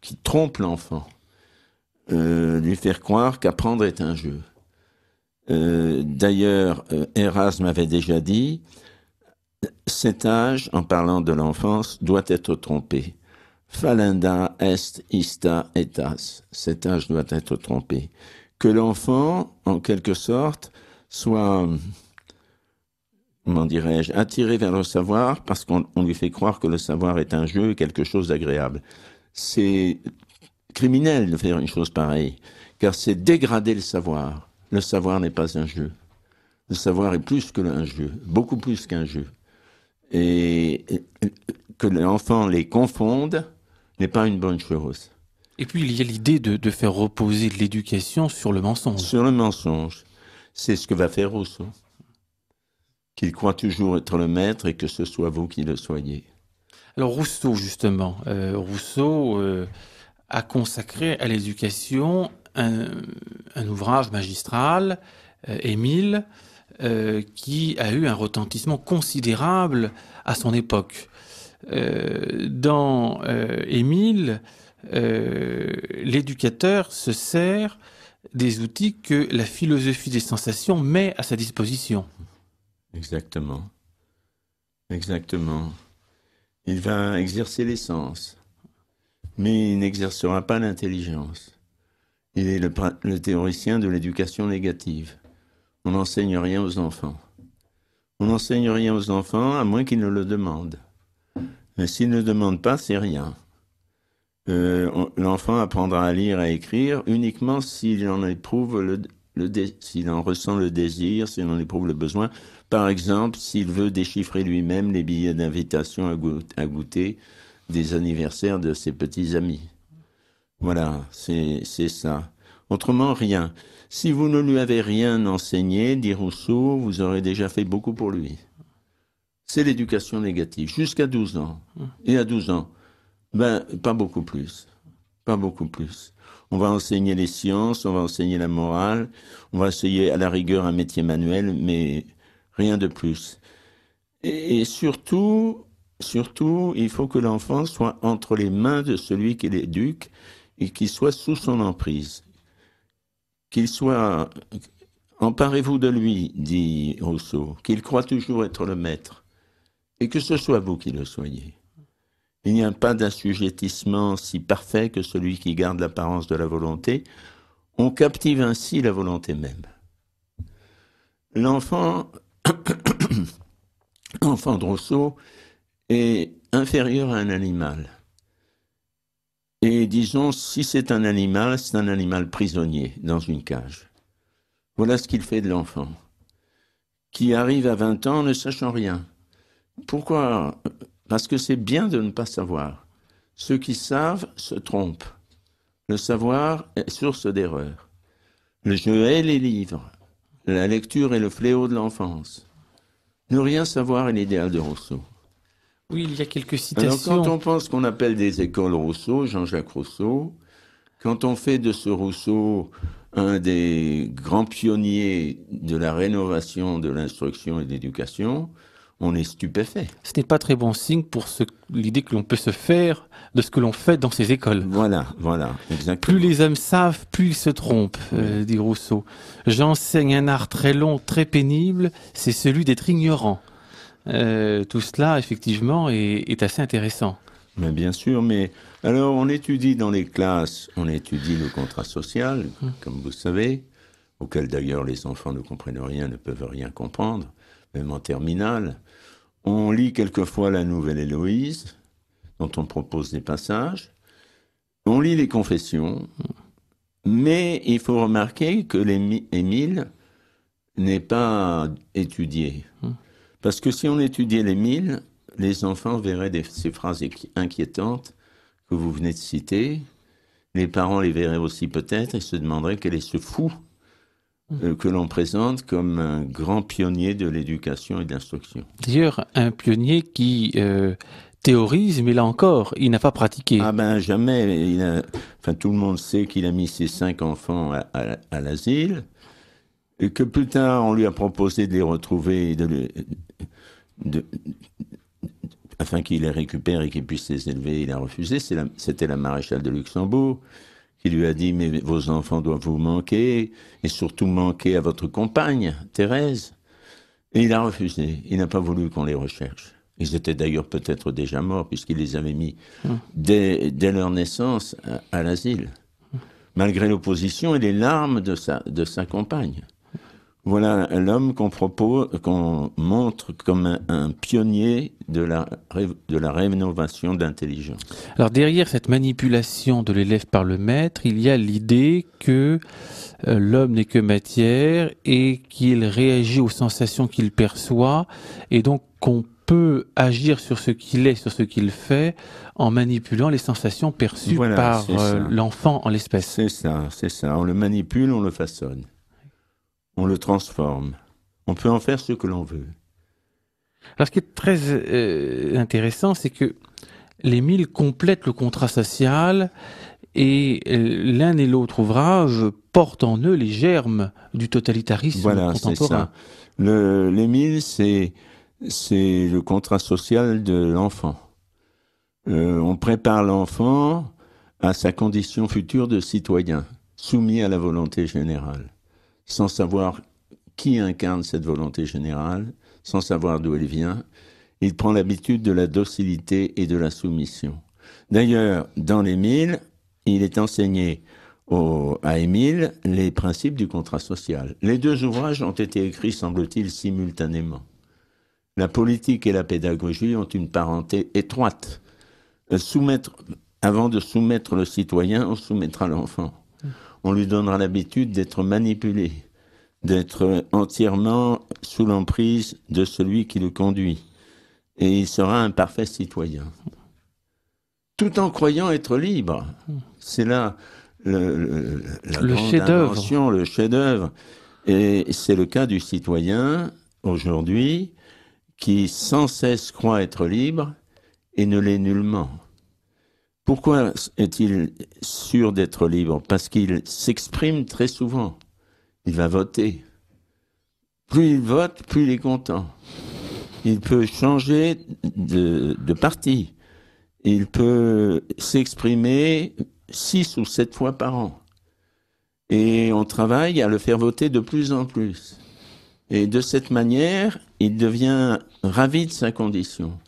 qui trompe l'enfant, euh, lui faire croire qu'apprendre est un jeu. D'ailleurs, Erasme avait déjà dit, cet âge, en parlant de l'enfance, doit être trompé. Falinda est ista etas. Cet âge doit être trompé. Que l'enfant, en quelque sorte, soit, comment dirais-je, attiré vers le savoir parce qu'on lui fait croire que le savoir est un jeu, quelque chose d'agréable. C'est criminel de faire une chose pareille, car c'est dégrader le savoir. Le savoir n'est pas un jeu. Le savoir est plus qu'un jeu, beaucoup plus qu'un jeu. Et que l'enfant les confonde n'est pas une bonne chose. Et puis il y a l'idée de, faire reposer l'éducation sur le mensonge. Sur le mensonge. C'est ce que va faire Rousseau. Qu'il croit toujours être le maître et que ce soit vous qui le soyez. Alors Rousseau, justement, euh, Rousseau euh, a consacré à l'éducation un, ouvrage magistral, euh, Émile, qui a eu un retentissement considérable à son époque. Euh, dans euh, Émile, euh, l'éducateur se sert des outils que la philosophie des sensations met à sa disposition. Exactement. Exactement. Il va exercer les sens, mais il n'exercera pas l'intelligence. Il est le, le théoricien de l'éducation négative. On n'enseigne rien aux enfants. On n'enseigne rien aux enfants à moins qu'ils ne le demandent. S'il ne demande pas, c'est rien. Euh, l'enfant apprendra à lire et à écrire uniquement s'il en éprouve le, s'il en ressent le désir, s'il en éprouve le besoin. Par exemple, s'il veut déchiffrer lui-même les billets d'invitation à, à, goûter des anniversaires de ses petits amis. Voilà, c'est ça. Autrement, rien. Si vous ne lui avez rien enseigné, dit Rousseau, vous aurez déjà fait beaucoup pour lui c'est l'éducation négative, jusqu'à 12 ans. Et à 12 ans, ben, pas beaucoup plus. Pas beaucoup plus. On va enseigner les sciences, on va enseigner la morale, on va essayer à la rigueur un métier manuel, mais rien de plus. Et, surtout, surtout, il faut que l'enfant soit entre les mains de celui qui l'éduque et qu'il soit sous son emprise. Qu'il soit, euh, emparez-vous de lui, dit Rousseau, qu'il croit toujours être le maître et que ce soit vous qui le soyez. Il n'y a pas d'assujettissement si parfait que celui qui garde l'apparence de la volonté. On captive ainsi la volonté même. L'enfant, enfant de Rousseau, est inférieur à un animal. Et disons, si c'est un animal, c'est un animal prisonnier dans une cage. Voilà ce qu'il fait de l'enfant, qui arrive à 20 ans ne sachant rien, pourquoi Parce que c'est bien de ne pas savoir. Ceux qui savent se trompent. Le savoir est source d'erreur. Le jeu est les livres. La lecture est le fléau de l'enfance. Ne rien savoir est l'idéal de Rousseau. Oui, il y a quelques citations. quand on pense qu'on appelle des écoles Rousseau, Jean-Jacques Rousseau, quand on fait de ce Rousseau un des grands pionniers de la rénovation de l'instruction et de l'éducation, on est stupéfait. Ce n'est pas très bon signe pour l'idée que l'on peut se faire de ce que l'on fait dans ces écoles. Voilà, voilà, exactement. Plus les hommes savent, plus ils se trompent, euh, dit Rousseau. J'enseigne un art très long, très pénible, c'est celui d'être ignorant. Euh, tout cela, effectivement, est, assez intéressant. Mais bien sûr, mais alors on étudie dans les classes, on étudie le contrat social, hum. comme vous savez, auquel d'ailleurs les enfants ne comprennent rien, ne peuvent rien comprendre, même en terminale. On lit quelquefois la nouvelle Héloïse, dont on propose des passages. On lit les confessions. Mais il faut remarquer que l'Émile n'est pas étudié. Parce que si on étudiait l'Émile, les enfants verraient ces phrases inquiétantes que vous venez de citer. Les parents les verraient aussi peut-être et se demanderaient quel est ce fou euh, que l'on présente comme un grand pionnier de l'éducation et de l'instruction. D'ailleurs, un pionnier qui euh, théorise, mais là encore, il n'a pas pratiqué. Ah ben jamais. enfin, tout le monde sait qu'il a mis ses cinq enfants à, l'asile, et que plus tard, on lui a proposé de les retrouver, de, afin qu'il les récupère et qu'il puisse les élever, il a refusé. C'était la, la maréchale de Luxembourg qui lui a dit mais vos enfants doivent vous manquer et surtout manquer à votre compagne Thérèse. Et il a refusé. Il n'a pas voulu qu'on les recherche. Ils étaient d'ailleurs peut-être déjà morts puisqu'il les avait mis hum. dès, leur naissance à, l'asile. Malgré l'opposition et les larmes de sa, de sa compagne. Voilà l'homme qu'on propose, qu'on montre comme un, pionnier de la, de la rénovation d'intelligence. Alors derrière cette manipulation de l'élève par le maître, il y a l'idée que euh, l'homme n'est que matière et qu'il réagit aux sensations qu'il perçoit et donc qu'on peut agir sur ce qu'il est, sur ce qu'il fait, en manipulant les sensations perçues par euh, l'enfant en l'espèce. C'est ça, c'est ça. On le manipule, on le façonne on le transforme. On peut en faire ce que l'on veut. Alors, ce qui est très euh, intéressant, c'est que les mille complètent le contrat social et euh, l'un et l'autre ouvrage portent en eux les germes du totalitarisme voilà, contemporain. Ça. Le, c'est le contrat social de l'enfant. Euh, on prépare l'enfant à sa condition future de citoyen, soumis à la volonté générale sans savoir qui incarne cette volonté générale, sans savoir d'où elle vient. Il prend l'habitude de la docilité et de la soumission. D'ailleurs, dans les il est enseigné à Émile les principes du contrat social. Les deux ouvrages ont été écrits, semble-t-il, simultanément. La politique et la pédagogie ont une parenté étroite. Euh, soumettre, avant de soumettre le citoyen, on soumettra l'enfant on lui donnera l'habitude d'être manipulé, d'être entièrement sous l'emprise de celui qui le conduit. Et il sera un parfait citoyen. Tout en croyant être libre. C'est là le, la le Le chef-d'œuvre. Et c'est le cas du citoyen aujourd'hui qui sans cesse croit être libre et ne l'est nullement. Pourquoi est-il sûr d'être libre Parce qu'il s'exprime très souvent. Il va voter. Plus il vote, plus il est content. Il peut changer de, de parti. Il peut s'exprimer six ou sept fois par an. Et on travaille à le faire voter de plus en plus. Et de cette manière, il devient ravi de sa condition.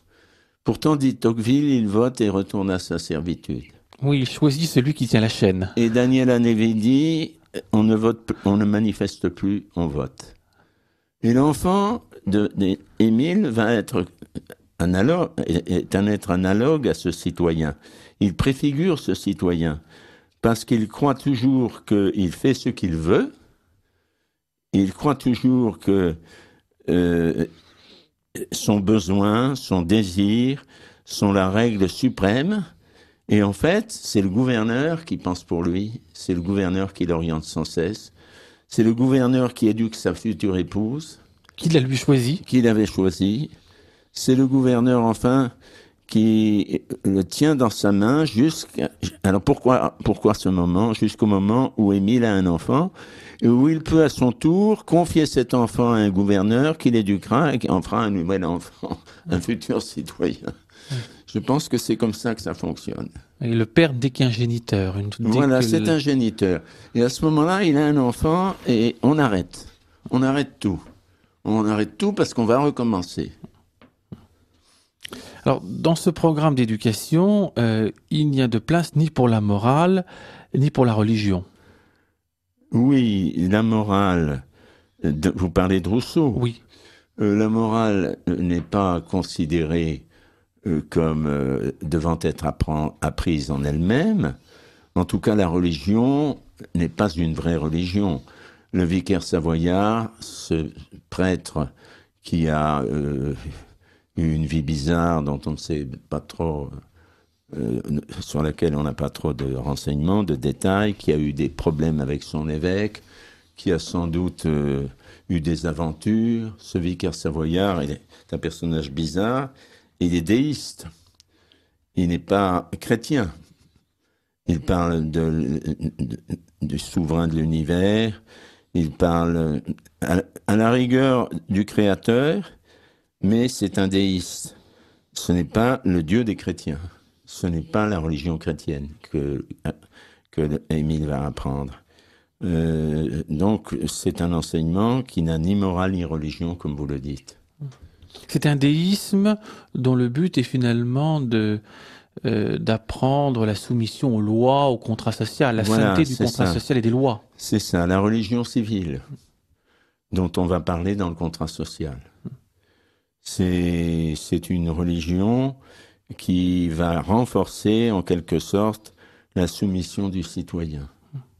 Pourtant, dit Tocqueville, il vote et retourne à sa servitude. Oui, il choisit celui qui tient la chaîne. Et Daniel Anévé dit, on ne, vote, on ne manifeste plus, on vote. Et l'enfant d'Émile va être est un être analogue à ce citoyen. Il préfigure ce citoyen parce qu'il croit toujours qu'il fait ce qu'il veut. Il croit toujours que euh, son besoin, son désir sont la règle suprême. Et en fait, c'est le gouverneur qui pense pour lui, c'est le gouverneur qui l'oriente sans cesse, c'est le gouverneur qui éduque sa future épouse. Qui l'a lui choisi Qui l'avait choisi. C'est le gouverneur, enfin, qui le tient dans sa main jusqu'à... Alors pourquoi, pourquoi ce moment Jusqu'au moment où Émile a un enfant, et où il peut à son tour confier cet enfant à un gouverneur qui l'éduquera et qui en fera un nouvel enfant, un futur citoyen. Je pense que c'est comme ça que ça fonctionne. Et le père dès qu'un géniteur. Une... Voilà, c'est un géniteur. Et à ce moment-là, il a un enfant et on arrête. On arrête tout. On arrête tout parce qu'on va recommencer. Alors, dans ce programme d'éducation, euh, il n'y a de place ni pour la morale, ni pour la religion. Oui, la morale. vous parlez de Rousseau. Oui. Euh, la morale n'est pas considérée euh, comme devant être apprise en elle-même. En tout cas, la religion n'est pas une vraie religion. Le vicaire savoyard, ce prêtre qui a une vie bizarre dont on ne sait pas trop, euh, sur laquelle on n'a pas trop de renseignements, de détails, qui a eu des problèmes avec son évêque, qui a sans doute euh, eu des aventures. Ce vicaire savoyard il est un personnage bizarre. Il est déiste. Il n'est pas chrétien. Il parle de, du souverain de l'univers. Il parle à la rigueur du créateur mais c'est un déiste. Ce n'est pas le Dieu des chrétiens. Ce n'est pas la religion chrétienne que, que Émile va apprendre. Euh, donc, c'est un enseignement qui n'a ni morale ni religion, comme vous le dites. C'est un déisme dont le but est finalement de, euh, d'apprendre la soumission aux lois, au contrat social, la sainteté du contrat social et des lois. C'est ça, la religion civile dont on va parler dans le contrat social. C'est une religion qui va renforcer en quelque sorte la soumission du citoyen.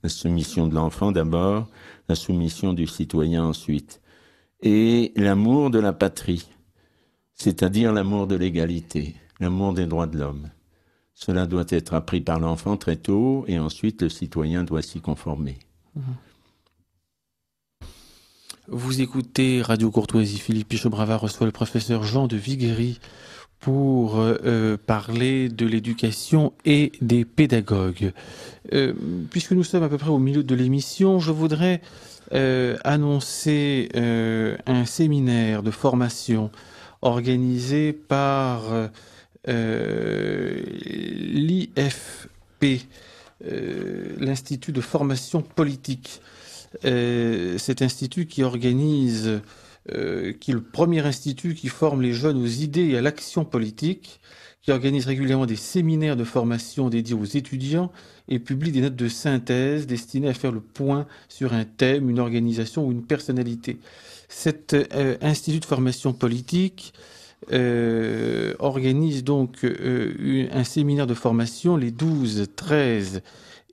La soumission de l'enfant d'abord, la soumission du citoyen ensuite. Et l'amour de la patrie, c'est-à-dire l'amour de l'égalité, l'amour des droits de l'homme. Cela doit être appris par l'enfant très tôt et ensuite le citoyen doit s'y conformer. Mmh. Vous écoutez Radio Courtoisie. Philippe Pichot-Brava reçoit le professeur Jean de Viguerie pour euh, euh, parler de l'éducation et des pédagogues. Euh, puisque nous sommes à peu près au milieu de l'émission, je voudrais annoncer un séminaire de formation organisé par l'IFP, l'Institut de formation politique. Euh, cet institut qui organise, euh, qui est le premier institut qui forme les jeunes aux idées et à l'action politique, qui organise régulièrement des séminaires de formation dédiés aux étudiants et publie des notes de synthèse destinées à faire le point sur un thème, une organisation ou une personnalité. Cet euh, institut de formation politique organise donc un séminaire de formation les 12, 13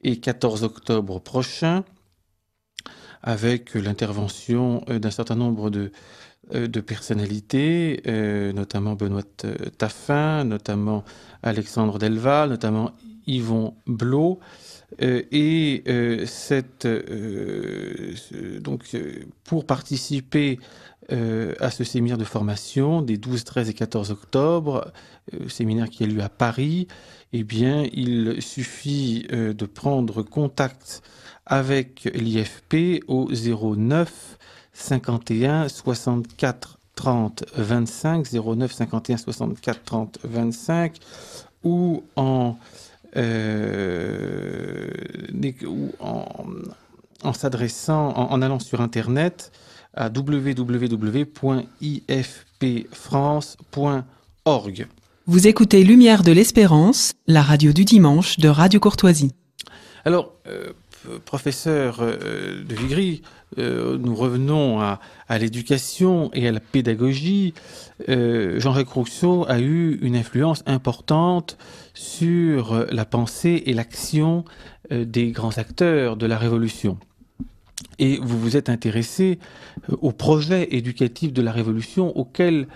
et 14 octobre prochains avec l'intervention euh, d'un certain nombre de, euh, personnalités, euh, notamment Benoît Taffin, notamment Alexandre Delval, notamment Yvon Blot. et cette, donc, pour participer à ce séminaire de formation des 12, 13 et 14 octobre, séminaire qui est lieu à Paris, eh bien, il suffit de prendre contact avec l'IFP au 09 51 64 30 25 09 51 64 30 25 ou en, en, s'adressant, en, allant sur Internet à www.ifpfrance.org. Vous écoutez Lumière de l'Espérance, la radio du dimanche de Radio Courtoisie. Alors, euh, euh, professeur euh, de Vigry, euh, nous revenons à, l'éducation et à la pédagogie. Jean-Jacques Rousseau a eu une influence importante sur la pensée et l'action des grands acteurs de la Révolution et vous vous êtes intéressé au projet éducatif de la Révolution auquel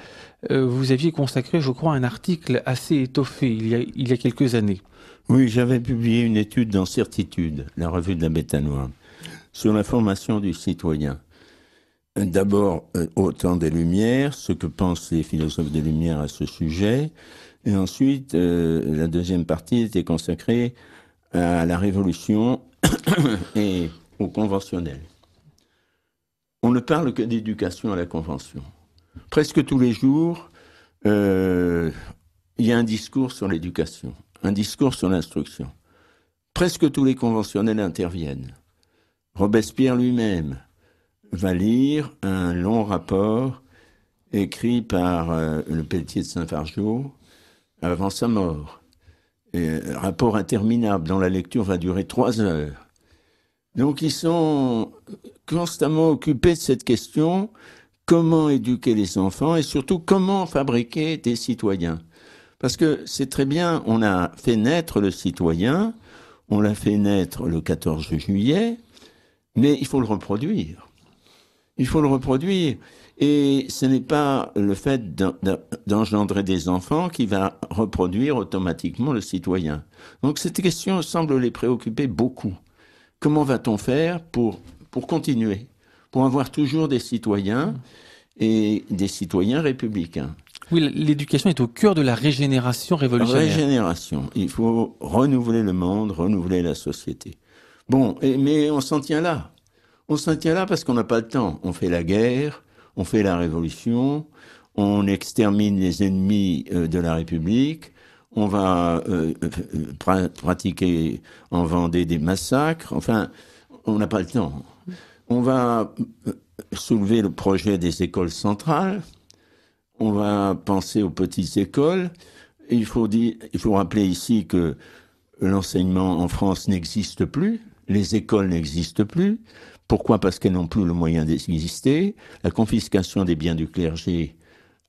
vous aviez consacré, je crois, un article assez étoffé il y a quelques années. Oui, j'avais publié une étude dans Certitude, la revue de la Bétanoire, sur la formation du citoyen. D'abord, euh, au temps des Lumières, ce que pensent les philosophes des Lumières à ce sujet. Et ensuite, euh, la deuxième partie était consacrée à la Révolution et au conventionnel. On ne parle que d'éducation à la Convention. Presque tous les jours, euh, il y a un discours sur l'éducation un discours sur l'instruction. Presque tous les conventionnels interviennent. Robespierre lui-même va lire un long rapport écrit par euh, le Pelletier de Saint-Fargeau avant sa mort. Et, euh, rapport interminable dont la lecture va durer trois heures. Donc ils sont constamment occupés de cette question, comment éduquer les enfants et surtout comment fabriquer des citoyens. Parce que c'est très bien, on a fait naître le citoyen, on l'a fait naître le 14 juillet, mais il faut le reproduire. Il faut le reproduire. Et ce n'est pas le fait d'engendrer des enfants qui va reproduire automatiquement le citoyen. Donc cette question semble les préoccuper beaucoup. Comment va-t-on faire pour, pour continuer, pour avoir toujours des citoyens et des citoyens républicains oui, l'éducation est au cœur de la régénération révolutionnaire. Régénération. Il faut renouveler le monde, renouveler la société. Bon, mais on s'en tient là. On s'en tient là parce qu'on n'a pas le temps. On fait la guerre, on fait la révolution, on extermine les ennemis euh, de la République, on va euh, euh, pratiquer en Vendée des massacres. Enfin, on n'a pas le temps. On va soulever le projet des écoles centrales on va penser aux petites écoles. Il faut, dire, il faut rappeler ici que l'enseignement en France n'existe plus, les écoles n'existent plus. Pourquoi Parce qu'elles n'ont plus le moyen d'exister. La confiscation des biens du clergé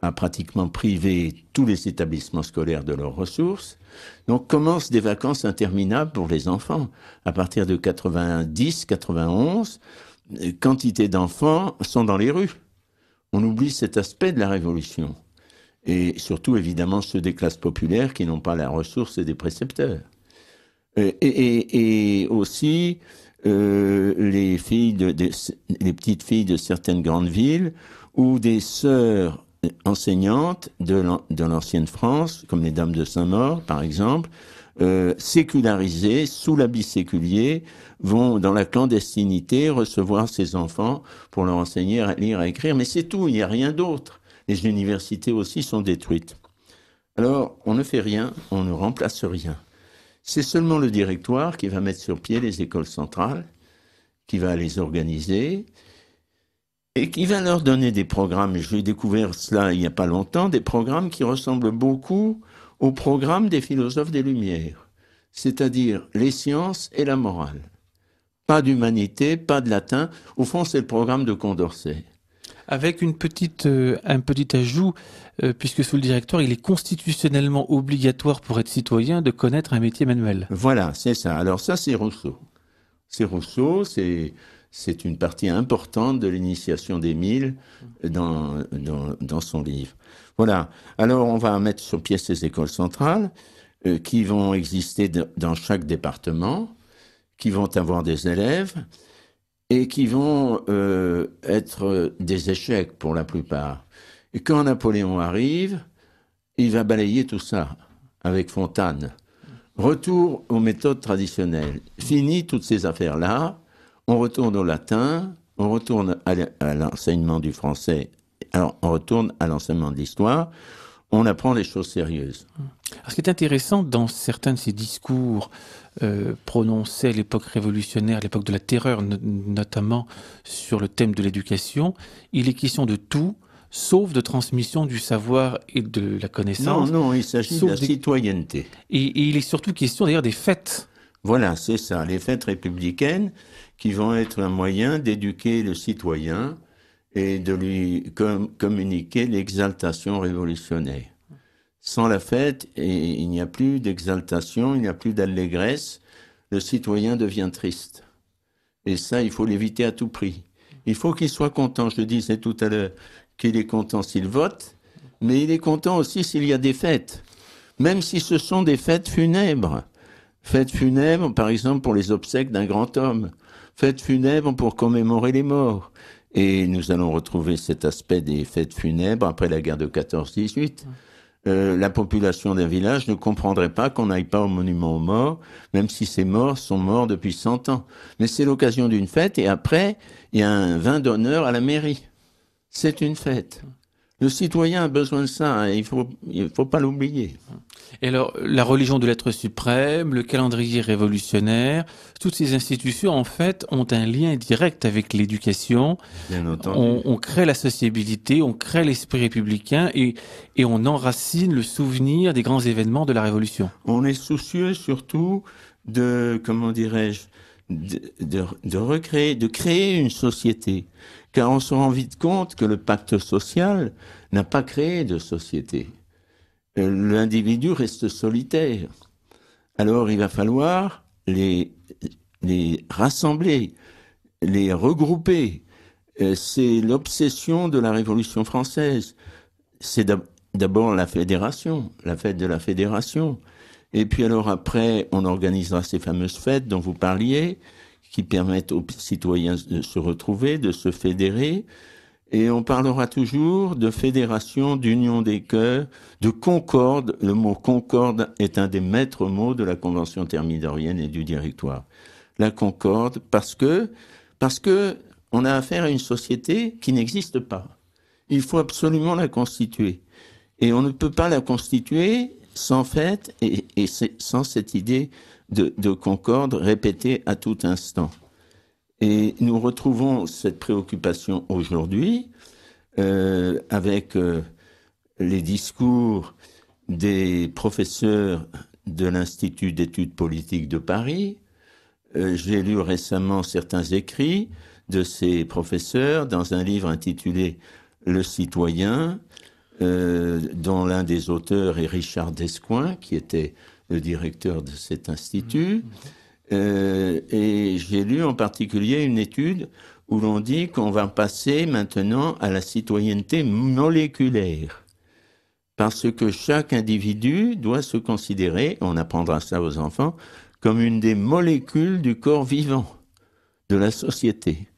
a pratiquement privé tous les établissements scolaires de leurs ressources. Donc commencent des vacances interminables pour les enfants. À partir de 90, 91, quantité d'enfants sont dans les rues on oublie cet aspect de la révolution. Et surtout, évidemment, ceux des classes populaires qui n'ont pas la ressource des précepteurs. Euh, et, aussi, euh, les, filles de, les petites filles de certaines grandes villes ou des sœurs enseignantes de l'ancienne France, comme les Dames de Saint-Maur, par exemple, euh, sécularisés sous l'habit séculier vont dans la clandestinité recevoir ces enfants pour leur enseigner à lire, à écrire, mais c'est tout, il n'y a rien d'autre. Les universités aussi sont détruites. Alors, on ne fait rien, on ne remplace rien. C'est seulement le directoire qui va mettre sur pied les écoles centrales, qui va les organiser, et qui va leur donner des programmes, j'ai découvert cela il n'y a pas longtemps, des programmes qui ressemblent beaucoup au programme des philosophes des Lumières, c'est-à-dire les sciences et la morale. Pas d'humanité, pas de latin. Au fond, c'est le programme de Condorcet. Avec euh, un petit ajout, euh, puisque sous le directoire, il est constitutionnellement obligatoire pour être citoyen de connaître un métier manuel. Voilà, c'est ça. Alors ça, c'est Rousseau. C'est Rousseau, c'est c'est une partie importante de l'initiation d'Émile dans, dans, son livre. Voilà. Alors, on va mettre sur pièce ces écoles centrales euh, qui vont exister dans chaque département, qui vont avoir des élèves et qui vont euh, être des échecs pour la plupart. Et quand Napoléon arrive, il va balayer tout ça avec Fontane. Retour aux méthodes traditionnelles. Fini toutes ces affaires-là on retourne au latin, on retourne à l'enseignement du français, alors on retourne à l'enseignement de l'histoire, on apprend les choses sérieuses. ce qui est intéressant dans certains de ces discours euh, prononcés à l'époque révolutionnaire, à l'époque de la terreur, notamment sur le thème de l'éducation, il est question de tout, sauf de transmission du savoir et de la connaissance. Non, non, il s'agit de citoyenneté. et, il est surtout question d'ailleurs des fêtes. Voilà, c'est ça, les fêtes républicaines qui vont être un moyen d'éduquer le citoyen et de lui communiquer l'exaltation révolutionnaire. Sans la fête, il n'y a plus d'exaltation, il n'y a plus d'allégresse, le citoyen devient triste. Et ça, il faut l'éviter à tout prix. Il faut qu'il soit content, je le disais tout à l'heure, qu'il est content s'il vote, mais il est content aussi s'il y a des fêtes, même si ce sont des fêtes funèbres. Fêtes funèbres, par exemple, pour les obsèques d'un grand homme fêtes funèbres pour commémorer les morts. Et nous allons retrouver cet aspect des fêtes funèbres après la guerre de 14-18. Euh, la population d'un village ne comprendrait pas qu'on n'aille pas au monument aux morts, même si ces morts sont morts depuis 100 ans. Mais c'est l'occasion d'une fête et après, il y a un vin d'honneur à la mairie. C'est une fête. Le citoyen a besoin de ça, hein, il ne faut, il faut pas l'oublier. Et alors, la religion de l'être suprême, le calendrier révolutionnaire, toutes ces institutions, en fait, ont un lien direct avec l'éducation. On, on, crée la sociabilité, on crée l'esprit républicain et, et on enracine le souvenir des grands événements de la Révolution. On est soucieux surtout de, comment dirais-je, de, recréer, de créer une société. Car on se rend vite compte que le pacte social n'a pas créé de société. Euh, l'individu reste solitaire. Alors il va falloir les rassembler, les regrouper. Euh, c'est l'obsession de la Révolution française. C'est d'abord la fédération, la fête de la fédération. Et puis alors après, on organisera ces fameuses fêtes dont vous parliez, qui permettent aux citoyens de se retrouver, de se fédérer. Et on parlera toujours de fédération, d'union des cœurs, de concorde. Le mot concorde est un des maîtres mots de la Convention thermidorienne et du directoire. La concorde, parce que, parce que on a affaire à une société qui n'existe pas. Il faut absolument la constituer. Et on ne peut pas la constituer sans fait, et, sans cette idée de, concorde répétée à tout instant. Et nous retrouvons cette préoccupation aujourd'hui euh, avec euh, les discours des professeurs de l'Institut d'études politiques de Paris. Euh, j'ai lu récemment certains écrits de ces professeurs dans un livre intitulé Le citoyen, euh, dont l'un des auteurs est Richard Descoings, qui était le directeur de cet institut. Mm, euh, et j'ai lu en particulier une étude où l'on dit qu'on va passer maintenant à la citoyenneté moléculaire. Parce que chaque individu doit se considérer, on apprendra ça aux enfants, comme une des molécules du corps vivant, de la société.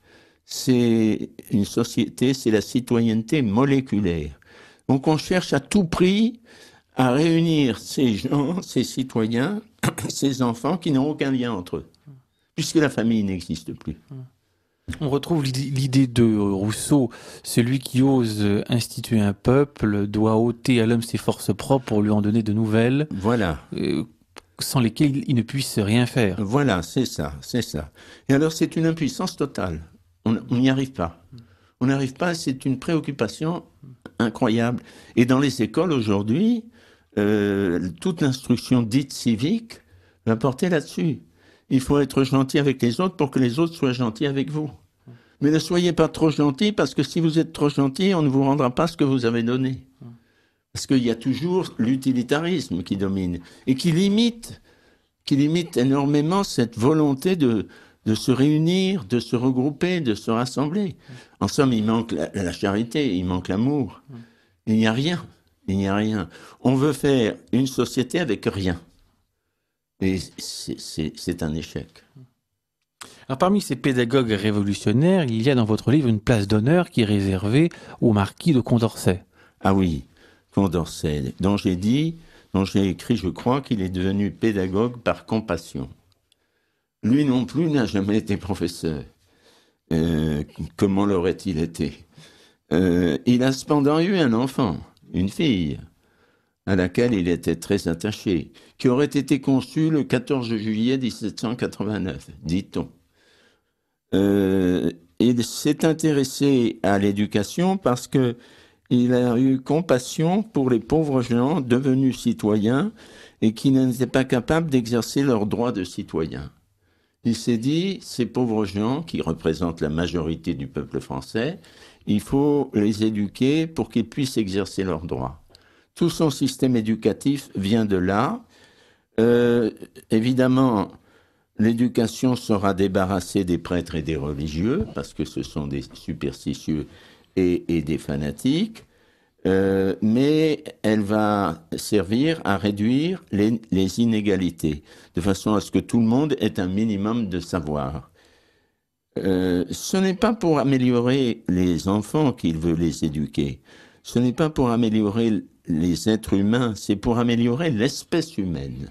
C'est une société, c'est la citoyenneté moléculaire. Donc on cherche à tout prix à réunir ces gens, ces citoyens, ces enfants qui n'ont aucun lien entre eux, puisque la famille n'existe plus. On retrouve l'idée de Rousseau, celui qui ose instituer un peuple doit ôter à l'homme ses forces propres pour lui en donner de nouvelles. Voilà. Euh, sans lesquelles il ne puisse rien faire. Voilà, c'est ça, c'est ça. Et alors c'est une impuissance totale. On n'y arrive pas. On n'y arrive pas, c'est une préoccupation incroyable. Et dans les écoles aujourd'hui, euh, toute l'instruction dite civique va porter là-dessus. Il faut être gentil avec les autres pour que les autres soient gentils avec vous. Mais ne soyez pas trop gentil parce que si vous êtes trop gentil, on ne vous rendra pas ce que vous avez donné. Parce qu'il y a toujours l'utilitarisme qui domine et qui limite, qui limite énormément cette volonté de, de se réunir, de se regrouper, de se rassembler. En somme, il manque la, charité, il manque l'amour. Il n'y a rien. Il n'y a rien. On veut faire une société avec rien. Et c'est un échec. parmi ces pédagogues révolutionnaires, il y a dans votre livre une place d'honneur qui est réservée au marquis de Condorcet. Ah oui, Condorcet, dont j'ai dit, dont j'ai écrit, je crois qu'il est devenu pédagogue par compassion. Lui non plus n'a jamais été professeur. Euh, comment l'aurait-il été euh, Il a cependant eu un enfant, une fille, à laquelle il était très attaché, qui aurait été conçue le 14 juillet 1789, dit-on. Euh, il s'est intéressé à l'éducation parce que il a eu compassion pour les pauvres gens devenus citoyens et qui n'étaient pas capables d'exercer leurs droits de citoyens. Il s'est dit, ces pauvres gens qui représentent la majorité du peuple français, il faut les éduquer pour qu'ils puissent exercer leurs droits. Tout son système éducatif vient de là. Euh, évidemment, l'éducation sera débarrassée des prêtres et des religieux, parce que ce sont des superstitieux et des fanatiques. Euh, mais elle va servir à réduire les, inégalités, de façon à ce que tout le monde ait un minimum de savoir. Euh, ce n'est pas pour améliorer les enfants qu'il veut les éduquer, ce n'est pas pour améliorer les êtres humains, c'est pour améliorer l'espèce humaine,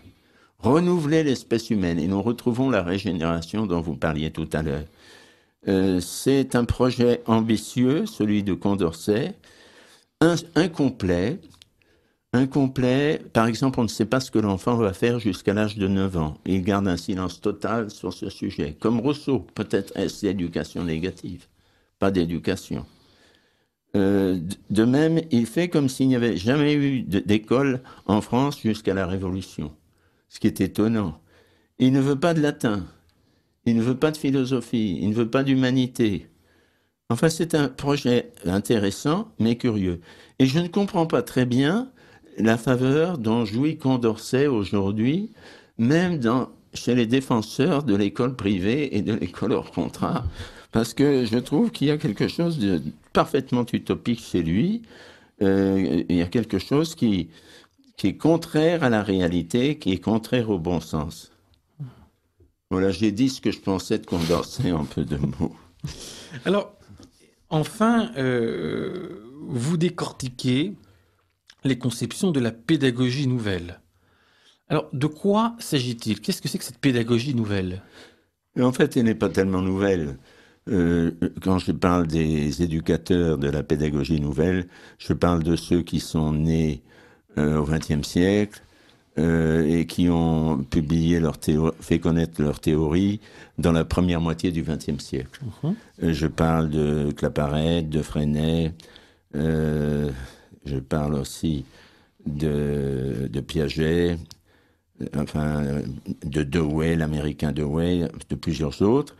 renouveler l'espèce humaine, et nous retrouvons la régénération dont vous parliez tout à l'heure. Euh, c'est un projet ambitieux, celui de Condorcet, incomplet. Incomplet, par exemple, on ne sait pas ce que l'enfant va faire jusqu'à l'âge de 9 ans. Il garde un silence total sur ce sujet. Comme Rousseau, peut-être est-ce négative, pas d'éducation. Euh, de même, il fait comme s'il n'y avait jamais eu d'école en France jusqu'à la Révolution, ce qui est étonnant. Il ne veut pas de latin, il ne veut pas de philosophie, il ne veut pas d'humanité. Enfin, c'est un projet intéressant, mais curieux. Et je ne comprends pas très bien la faveur dont jouit Condorcet aujourd'hui, même chez les défenseurs de l'école privée et de l'école hors contrat, parce que je trouve qu'il y a quelque chose de parfaitement utopique chez lui. Euh, il y a quelque chose qui, qui est contraire à la réalité, qui est contraire au bon sens. Voilà, j'ai dit ce que je pensais de Condorcet en peu de mots. Alors, Enfin, euh, vous décortiquez les conceptions de la pédagogie nouvelle. Alors, de quoi s'agit-il Qu'est-ce que c'est que cette pédagogie nouvelle En fait, elle n'est pas tellement nouvelle. Euh, quand je parle des éducateurs de la pédagogie nouvelle, je parle de ceux qui sont nés euh, au XXe siècle, euh, et qui ont publié leur fait connaître leur théorie dans la première moitié du XXe siècle. Mhm. Euh, je parle de Claparet, de Freinet, euh, je parle aussi de, Piaget, enfin de Dewey, l'américain Dewey, de plusieurs autres.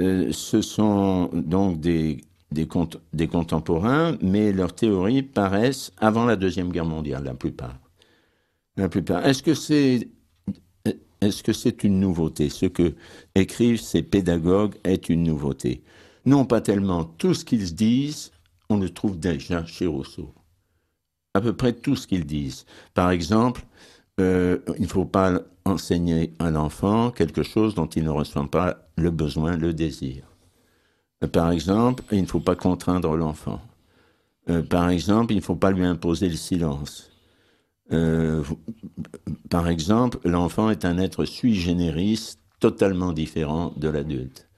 ce sont donc des, des, des, contemporains, mais leurs théories paraissent avant la Deuxième Guerre mondiale, la plupart. La plupart. Est-ce que c'est est-ce que c'est une nouveauté Ce que écrivent ces pédagogues est une nouveauté. Non, pas tellement. Tout ce qu'ils disent, on le trouve déjà chez Rousseau. À peu près tout ce qu'ils disent. Par exemple, euh, il ne faut pas enseigner à l'enfant quelque chose dont il ne ressent pas le besoin, le désir. Euh, par exemple, il ne faut pas contraindre l'enfant. Euh, par exemple, il ne faut pas lui imposer le silence. Euh, par exemple, l'enfant est un être sui generis, totalement différent de l'adulte.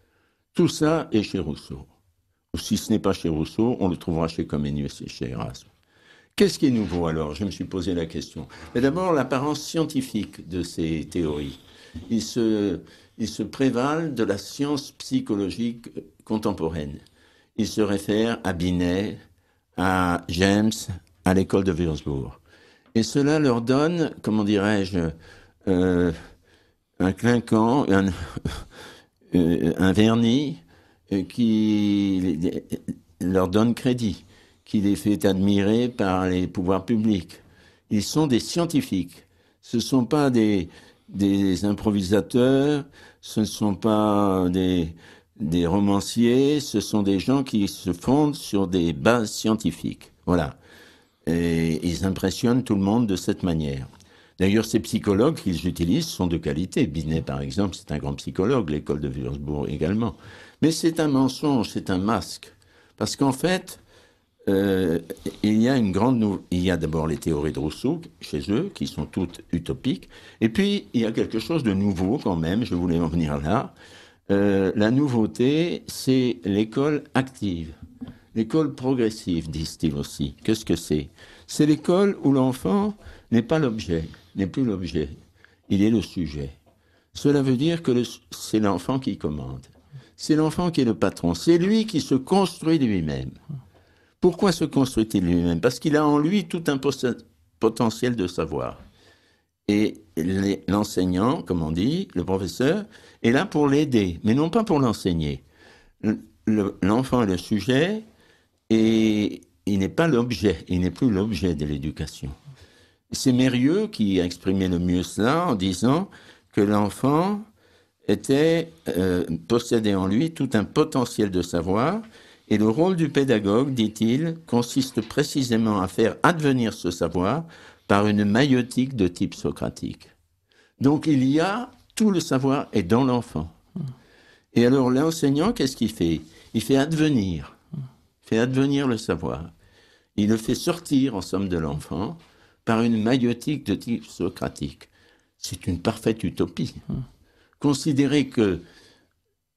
Tout ça est chez Rousseau. Ou si ce n'est pas chez Rousseau, on le trouvera chez Comenius et chez Erasme. Qu'est-ce qui est nouveau alors Je me suis posé la question. d'abord, l'apparence scientifique de ces théories. Ils se, ils se prévalent de la science psychologique contemporaine. Ils se réfèrent à Binet, à James, à l'école de Würzburg. Et cela leur donne, comment dirais-je, euh, un clinquant, un, euh, vernis euh, qui leur donne crédit, qui les fait admirer par les pouvoirs publics. Ils sont des scientifiques. Ce ne sont pas des, improvisateurs, ce ne sont pas des, des romanciers, ce sont des gens qui se fondent sur des bases scientifiques. Voilà. Et ils impressionnent tout le monde de cette manière. D'ailleurs, ces psychologues qu'ils utilisent sont de qualité. Binet, par exemple, c'est un grand psychologue, l'école de Würzburg également. Mais c'est un mensonge, c'est un masque. Parce qu'en fait, euh, il y a une grande. Il y a d'abord les théories de Rousseau chez eux, qui sont toutes utopiques. Et puis, il y a quelque chose de nouveau quand même, je voulais en venir là. Euh, la nouveauté, c'est l'école active. L'école progressive, disent-ils aussi. Qu'est-ce que c'est C'est l'école où l'enfant n'est pas l'objet, n'est plus l'objet, il est le sujet. Cela veut dire que c'est l'enfant qui commande. C'est l'enfant qui est le patron. C'est lui qui se construit lui-même. Pourquoi se construit-il lui-même Parce qu'il a en lui tout un potentiel de savoir. Et l'enseignant, comme on dit, le professeur, est là pour l'aider, mais non pas pour l'enseigner. l'enfant est le sujet, et il n'est pas l'objet, il n'est plus l'objet de l'éducation. C'est Mérieux qui a exprimé le mieux cela en disant que l'enfant était possédé euh, possédait en lui tout un potentiel de savoir et le rôle du pédagogue, dit-il, consiste précisément à faire advenir ce savoir par une maïotique de type socratique. Donc il y a tout le savoir est dans l'enfant. Et alors l'enseignant, qu'est-ce qu'il fait Il fait advenir fait advenir le savoir. Il le fait sortir, en somme, de l'enfant par une maïotique de type socratique. C'est une parfaite utopie. Considérer que,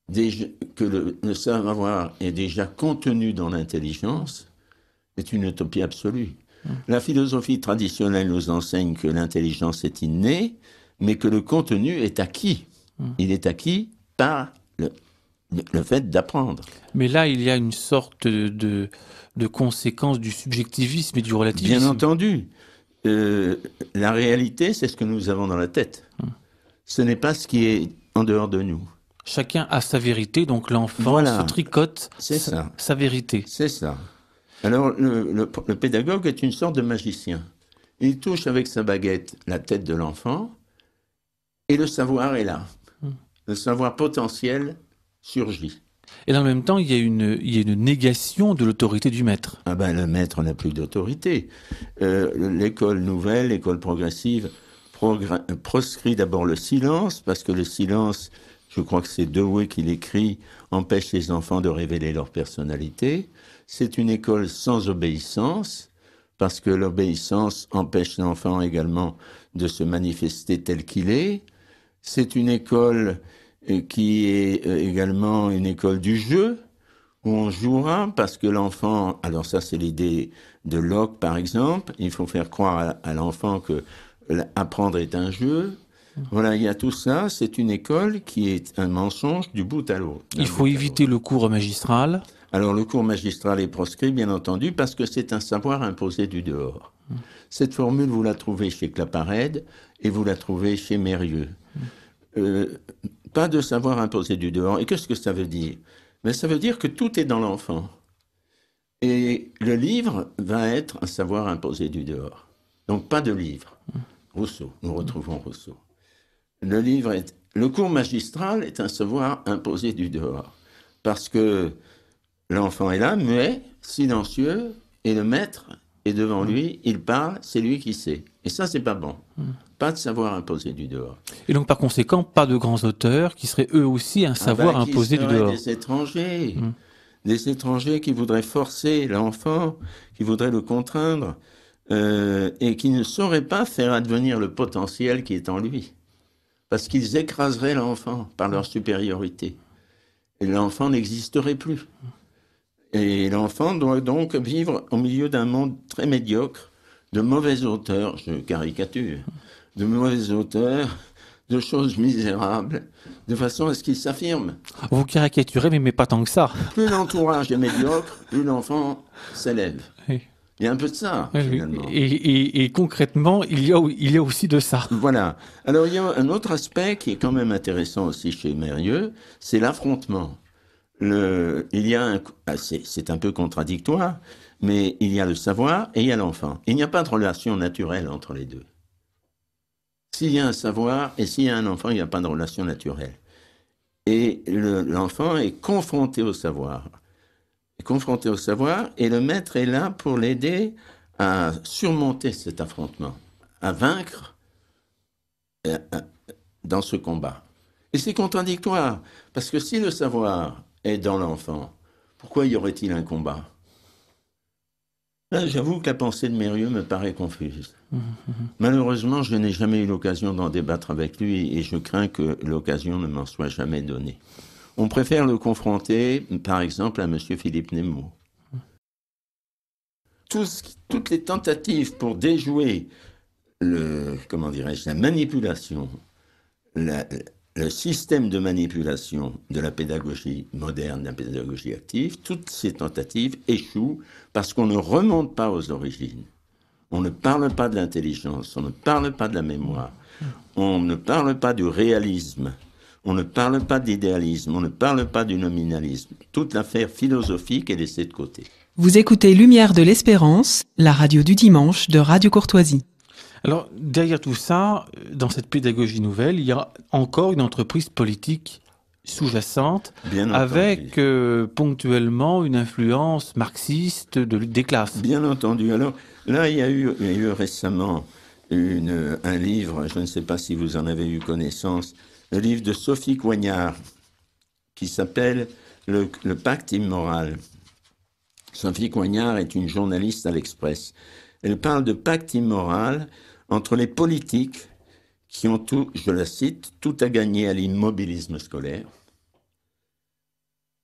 déjà, que le, le savoir est déjà contenu dans l'intelligence est une utopie absolue. La philosophie traditionnelle nous enseigne que l'intelligence est innée, mais que le contenu est acquis. Il est acquis par le, le fait d'apprendre. Mais là, il y a une sorte de, de conséquence du subjectivisme et du relativisme. Bien entendu. Euh, la réalité, c'est ce que nous avons dans la tête. Ce n'est pas ce qui est en dehors de nous. Chacun a sa vérité, donc l'enfant se tricote sa, vérité. C'est ça. Alors le, pédagogue est une sorte de magicien. Il touche avec sa baguette la tête de l'enfant et le savoir est là. Hmm. Le savoir potentiel surgit. Et dans le même temps, il y a une, une négation de l'autorité du maître. Ah ben, le maître n'a plus d'autorité. Euh, l'école nouvelle, l'école progressive, proscrit d'abord le silence, parce que le silence, je crois que c'est Dewey qui l'écrit, empêche les enfants de révéler leur personnalité. C'est une école sans obéissance, parce que l'obéissance empêche l'enfant également de se manifester tel qu'il est. C'est une école qui est euh, également une école du jeu, où on jouera parce que l'enfant, alors ça c'est l'idée de Locke par exemple, il faut faire croire à, l'enfant que apprendre est un jeu. Voilà, il y a tout ça, c'est une école qui est un mensonge du bout à l'autre. Il faut éviter le cours magistral. Alors le cours magistral est proscrit, bien entendu, parce que c'est un savoir imposé du dehors. Cette formule, vous la trouvez chez Claparède et vous la trouvez chez Mérieux. Euh, pas de savoir imposé du dehors. Et qu'est-ce que ça veut dire Mais ben, ça veut dire que tout est dans l'enfant. Et le livre va être un savoir imposé du dehors. Donc pas de livre. Rousseau, nous retrouvons Rousseau. Le livre est, le cours magistral est un savoir imposé du dehors. Parce que l'enfant est là, muet, silencieux, et le maître est devant lui, il parle, c'est lui qui sait. Et ça, c'est pas bon. Hmm. Pas de savoir imposé du dehors. Et donc, par conséquent, pas de grands auteurs qui seraient eux aussi un ah ben, savoir imposé du dehors. Des étrangers, hmm. des étrangers qui voudraient forcer l'enfant, qui voudraient le contraindre, euh, et qui ne sauraient pas faire advenir le potentiel qui est en lui, parce qu'ils écraseraient l'enfant par leur supériorité, et l'enfant n'existerait plus. Et l'enfant doit donc vivre au milieu d'un monde très médiocre de mauvais auteurs, je caricature, de mauvais auteurs, de choses misérables, de façon à ce qu'ils s'affirment. Vous caricaturez, mais, pas tant que ça. Plus l'entourage est médiocre, plus l'enfant s'élève. Il y a un peu de ça, finalement. Et, concrètement, il y, a, aussi de ça. Voilà. Alors, il y a un autre aspect qui est quand même intéressant aussi chez Mérieux, c'est l'affrontement. il y a un... Ah, c'est un peu contradictoire, mais il y a le savoir et il y a l'enfant. Il n'y a pas de relation naturelle entre les deux. S'il y a un savoir et s'il y a un enfant, il n'y a pas de relation naturelle. Et l'enfant est confronté au savoir. Est confronté au savoir et le maître est là pour l'aider à surmonter cet affrontement, à vaincre euh, euh, dans ce combat. Et c'est contradictoire, parce que si le savoir est dans l'enfant, pourquoi y aurait-il un combat ah, j'avoue que la pensée de Mérieux me paraît confuse. Malheureusement, je n'ai jamais eu l'occasion d'en débattre avec lui et je crains que l'occasion ne m'en soit jamais donnée. On préfère le confronter, par exemple, à M. Philippe Nemo. toutes les tentatives pour déjouer le, comment la manipulation, le système de manipulation de la pédagogie moderne, de la pédagogie active, toutes ces tentatives échouent parce qu'on ne remonte pas aux origines. On ne parle pas de l'intelligence, on ne parle pas de la mémoire, on ne parle pas du réalisme, on ne parle pas d'idéalisme, on ne parle pas du nominalisme. Toute l'affaire philosophique est laissée de côté. Vous écoutez Lumière de l'Espérance, la radio du dimanche de Radio Courtoisie. Alors, derrière tout ça, dans cette pédagogie nouvelle, il y a encore une entreprise politique sous-jacente, avec euh, ponctuellement une influence marxiste de des classes. Bien entendu. Alors là, il y a eu, récemment un livre, je ne sais pas si vous en avez eu connaissance, le livre de Sophie Coignard, qui s'appelle le, le pacte immoral. Sophie Coignard est une journaliste à l'Express. Elle parle de pacte immoral entre les politiques qui ont tout, je la cite, tout à gagner à l'immobilisme scolaire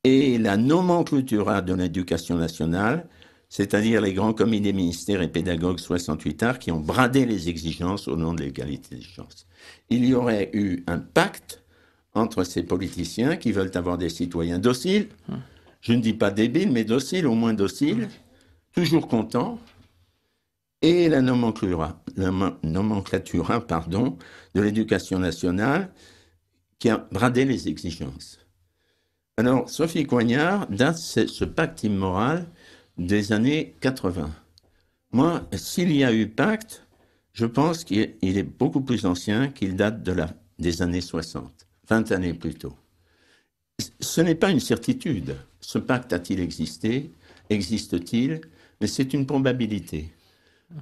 et la nomenclatura de l'éducation nationale, c'est-à-dire les grands comités ministères et pédagogues 68 arts qui ont bradé les exigences au nom de l'égalité des chances. Il y aurait eu un pacte entre ces politiciens qui veulent avoir des citoyens dociles, hum. je ne dis pas débiles, mais dociles, au moins dociles, hum. toujours contents, et la nomenclature, hein, pardon, de l'éducation nationale qui a bradé les exigences. Alors, Sophie Coignard date ce pacte immoral des années 80. Moi, s'il y a eu pacte, je pense qu'il est beaucoup plus ancien qu'il date des années 60, 20 années plus tôt. Ce n'est pas une certitude. Ce pacte a-t-il existé Existe-t-il Mais c'est une probabilité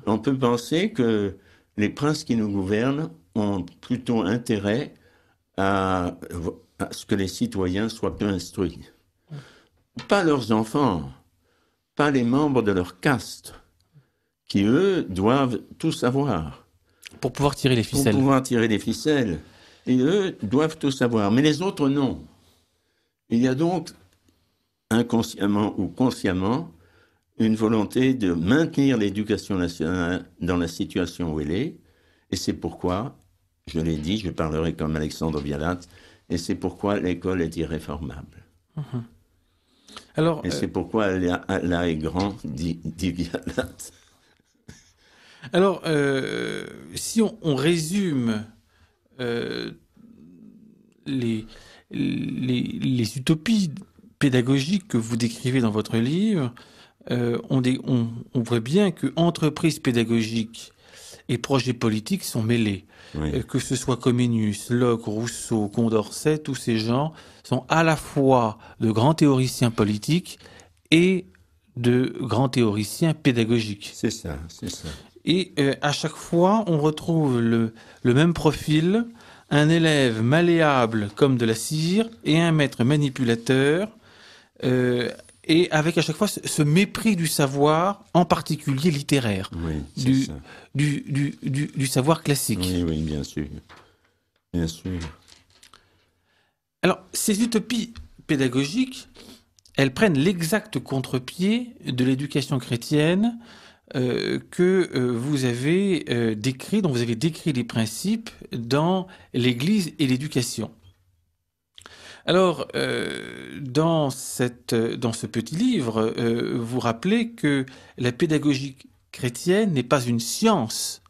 on peut penser que les princes qui nous gouvernent ont plutôt intérêt à, ce que les citoyens soient bien instruits. Pas leurs enfants, pas les membres de leur caste, qui eux doivent tout savoir. Pour pouvoir tirer les ficelles. Pour pouvoir tirer les ficelles. Et eux doivent tout savoir, mais les autres non. Il y a donc, inconsciemment ou consciemment, une volonté de maintenir l'éducation nationale dans la situation où elle est. Et c'est pourquoi, je l'ai dit, je parlerai comme Alexandre Vialat, et c'est pourquoi l'école est irréformable. Mm-hmm. Alors, et euh, c'est pourquoi elle est grand, dit, Alors, euh, si on, résume euh, les, utopies pédagogiques que vous décrivez dans votre livre, euh, on, voit bien que entreprises pédagogiques et projets politiques sont mêlés. Euh, que ce soit Comenius, Locke, Rousseau, Condorcet, tous ces gens sont à la fois de grands théoriciens politiques et de grands théoriciens pédagogiques. C'est ça, c'est ça. Et euh, à chaque fois, on retrouve le, même profil, un élève malléable comme de la cire et un maître manipulateur et avec à chaque fois ce mépris du savoir, en particulier littéraire, du, savoir classique. Oui, bien sûr. sûr. Alors, ces utopies pédagogiques, elles prennent l'exact contre-pied de l'éducation chrétienne euh, que euh, vous avez euh, décrit, dont vous avez décrit les principes dans l'Église et l'éducation. Alors, euh, dans, cette, dans ce petit livre, euh, vous rappelez que la pédagogie chrétienne n'est pas une science,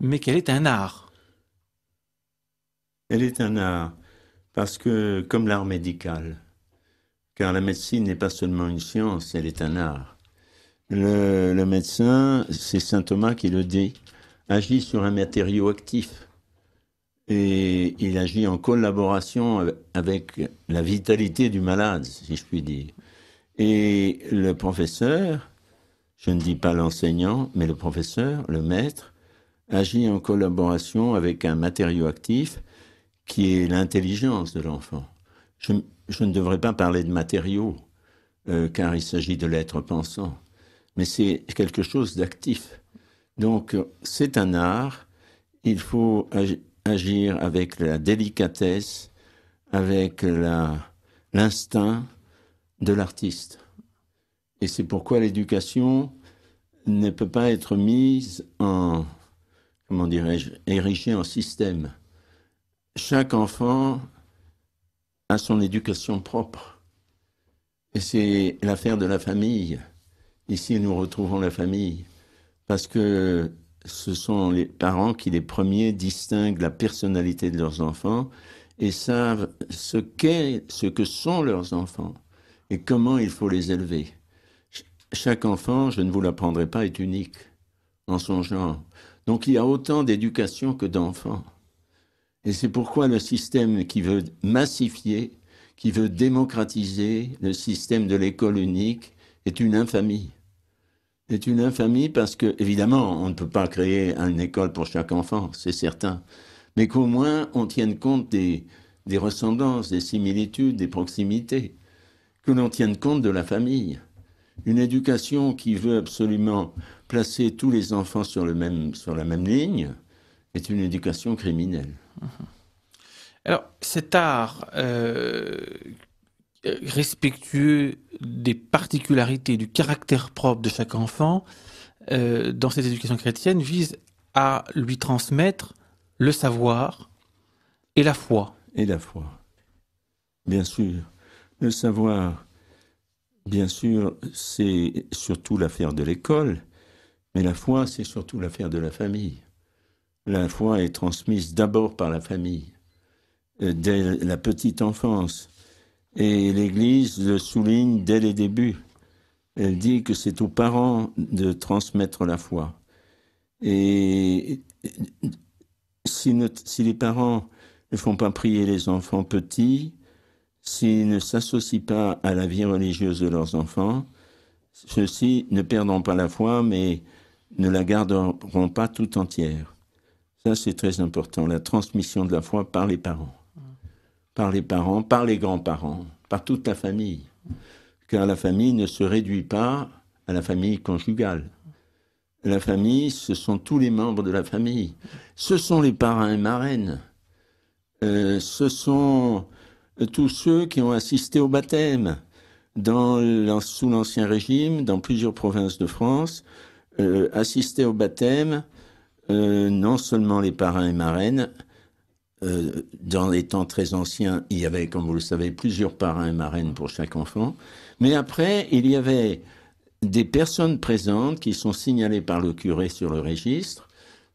mais qu'elle est un art. Elle est un art, parce que, comme l'art médical, car la médecine n'est pas seulement une science, elle est un art. le médecin, c'est Saint Thomas qui le dit, agit sur un matériau actif. Et il agit en collaboration avec la vitalité du malade, si je puis dire. Et le professeur, je ne dis pas l'enseignant, mais le professeur, le maître, agit en collaboration avec un matériau actif qui est l'intelligence de l'enfant. Je, ne devrais pas parler de matériaux, euh, car il s'agit de l'être pensant, mais c'est quelque chose d'actif. Donc c'est un art, il faut agir avec la délicatesse, avec l'instinct de l'artiste. Et c'est pourquoi l'éducation ne peut pas être mise en, comment dirais-je, érigée en système. Chaque enfant a son éducation propre. Et c'est l'affaire de la famille. Ici, nous retrouvons la famille. Parce que ce sont les parents qui les premiers distinguent la personnalité de leurs enfants et savent ce qu'est, ce que sont leurs enfants et comment il faut les élever. chaque enfant, je ne vous l'apprendrai pas, est unique en son genre. Donc il y a autant d'éducation que d'enfants. Et c'est pourquoi le système qui veut massifier, qui veut démocratiser le système de l'école unique est une infamie. Est une infamie parce que, évidemment, on ne peut pas créer une école pour chaque enfant, c'est certain. Mais qu'au moins, on tienne compte des, des ressemblances, des similitudes, des proximités. Que l'on tienne compte de la famille. Une éducation qui veut absolument placer tous les enfants sur, le même, sur la même ligne est une éducation criminelle. Mmh. Alors, cet art euh, respectueux des particularités, du caractère propre de chaque enfant, euh, dans cette éducation chrétienne, vise à lui transmettre le savoir et la foi. Et la foi, bien sûr. Le savoir, bien sûr, c'est surtout l'affaire de l'école, mais la foi, c'est surtout l'affaire de la famille. La foi est transmise d'abord par la famille, euh, dès la petite enfance et l'Église le souligne dès les débuts. Elle dit que c'est aux parents de transmettre la foi. Et si, les parents ne font pas prier les enfants petits, s'ils ne s'associent pas à la vie religieuse de leurs enfants, ceux-ci ne perdront pas la foi, mais ne la garderont pas tout entière. Ça, c'est très important, la transmission de la foi par les parents par les parents, par les grands-parents, par toute la famille. Car la famille ne se réduit pas à la famille conjugale. La famille, ce sont tous les membres de la famille. Ce sont les parrains et marraines. Euh, ce sont euh, tous ceux qui ont assisté au baptême. sous l'Ancien Régime, dans plusieurs provinces de France, euh, assistaient au baptême euh, non seulement les parrains et marraines, euh, dans les temps très anciens, il y avait, comme vous le savez, plusieurs parrains et marraines pour chaque enfant. Mais après, il y avait des personnes présentes qui sont signalées par le curé sur le registre,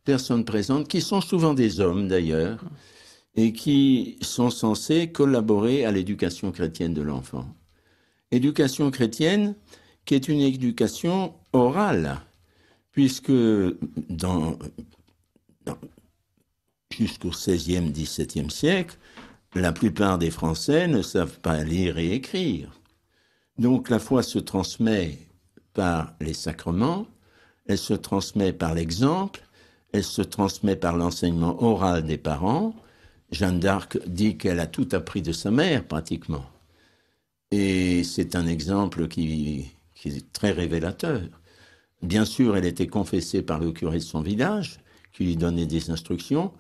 personnes présentes qui sont souvent des hommes d'ailleurs, et qui sont censés collaborer à l'éducation chrétienne de l'enfant. Éducation chrétienne qui est une éducation orale, puisque dans jusqu'au XVIe, XVIIe siècle, la plupart des Français ne savent pas lire et écrire. Donc la foi se transmet par les sacrements, elle se transmet par l'exemple, elle se transmet par l'enseignement oral des parents. Jeanne d'Arc dit qu'elle a tout appris de sa mère pratiquement. Et c'est un exemple qui, qui est très révélateur. Bien sûr, elle était confessée par le curé de son village, qui lui donnait des instructions,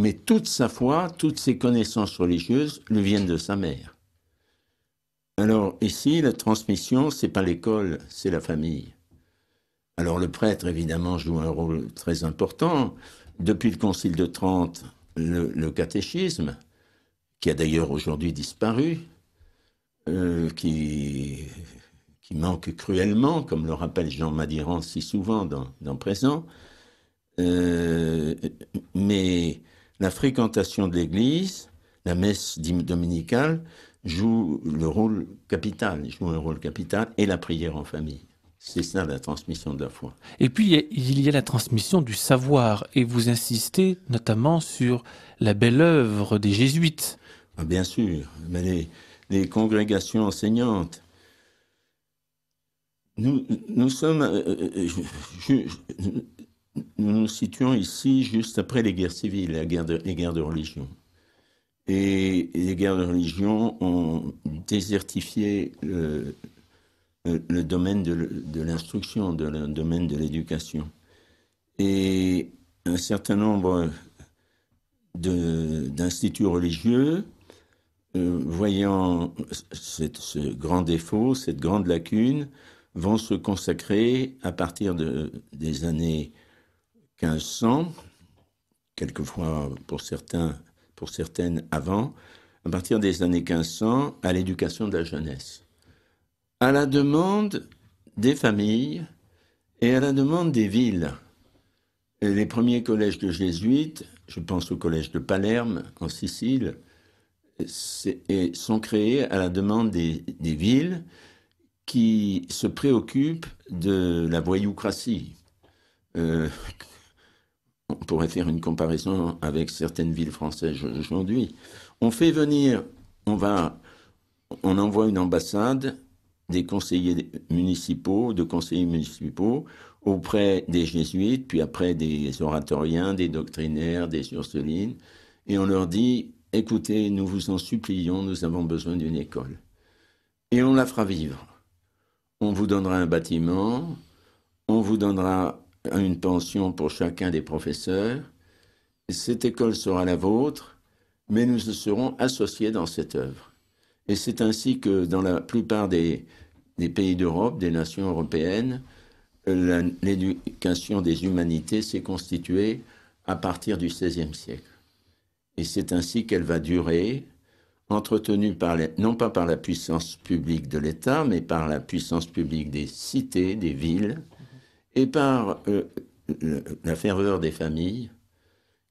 mais toute sa foi, toutes ses connaissances religieuses lui viennent de sa mère. Alors ici, la transmission, c'est pas l'école, c'est la famille. Alors le prêtre, évidemment, joue un rôle très important. Depuis le Concile de Trente, le, catéchisme, qui a d'ailleurs aujourd'hui disparu, euh, qui, qui, manque cruellement, comme le rappelle Jean Madiran si souvent dans, Présent, euh, mais la fréquentation de l'Église, la messe dominicale, joue le rôle capital, un rôle capital, et la prière en famille. C'est ça la transmission de la foi. Et puis il y a la transmission du savoir, et vous insistez notamment sur la belle œuvre des jésuites. Ah, bien sûr, mais les, congrégations enseignantes, nous, sommes, euh, euh, euh, nous nous situons ici juste après les guerres civiles, les guerres de, les guerres de religion. Et les guerres de religion ont désertifié le, domaine de l'instruction, de le domaine de l'éducation. Et un certain nombre d'instituts religieux, euh, voyant ce grand défaut, cette grande lacune, vont se consacrer à partir de, des années 1500, quelquefois pour certains, pour certaines avant, à partir des années 1500, à l'éducation de la jeunesse. À la demande des familles et à la demande des villes. les premiers collèges de jésuites, je pense au collège de Palerme en Sicile, sont créés à la demande des, villes qui se préoccupent de la voyoucratie, euh, on pourrait faire une comparaison avec certaines villes françaises aujourd'hui. On fait venir, on va, on envoie une ambassade, des conseillers municipaux, de conseillers municipaux, auprès des jésuites, puis après des oratoriens, des doctrinaires, des ursulines, et on leur dit, écoutez, nous vous en supplions, nous avons besoin d'une école. Et on la fera vivre. On vous donnera un bâtiment, on vous donnera une pension pour chacun des professeurs. Cette école sera la vôtre, mais nous serons associés dans cette œuvre. Et c'est ainsi que dans la plupart des, pays d'Europe, des nations européennes, l'éducation des humanités s'est constituée à partir du XVIe siècle. Et c'est ainsi qu'elle va durer, entretenue non pas par la puissance publique de l'État, mais par la puissance publique des cités, des villes, et par euh, la ferveur des familles,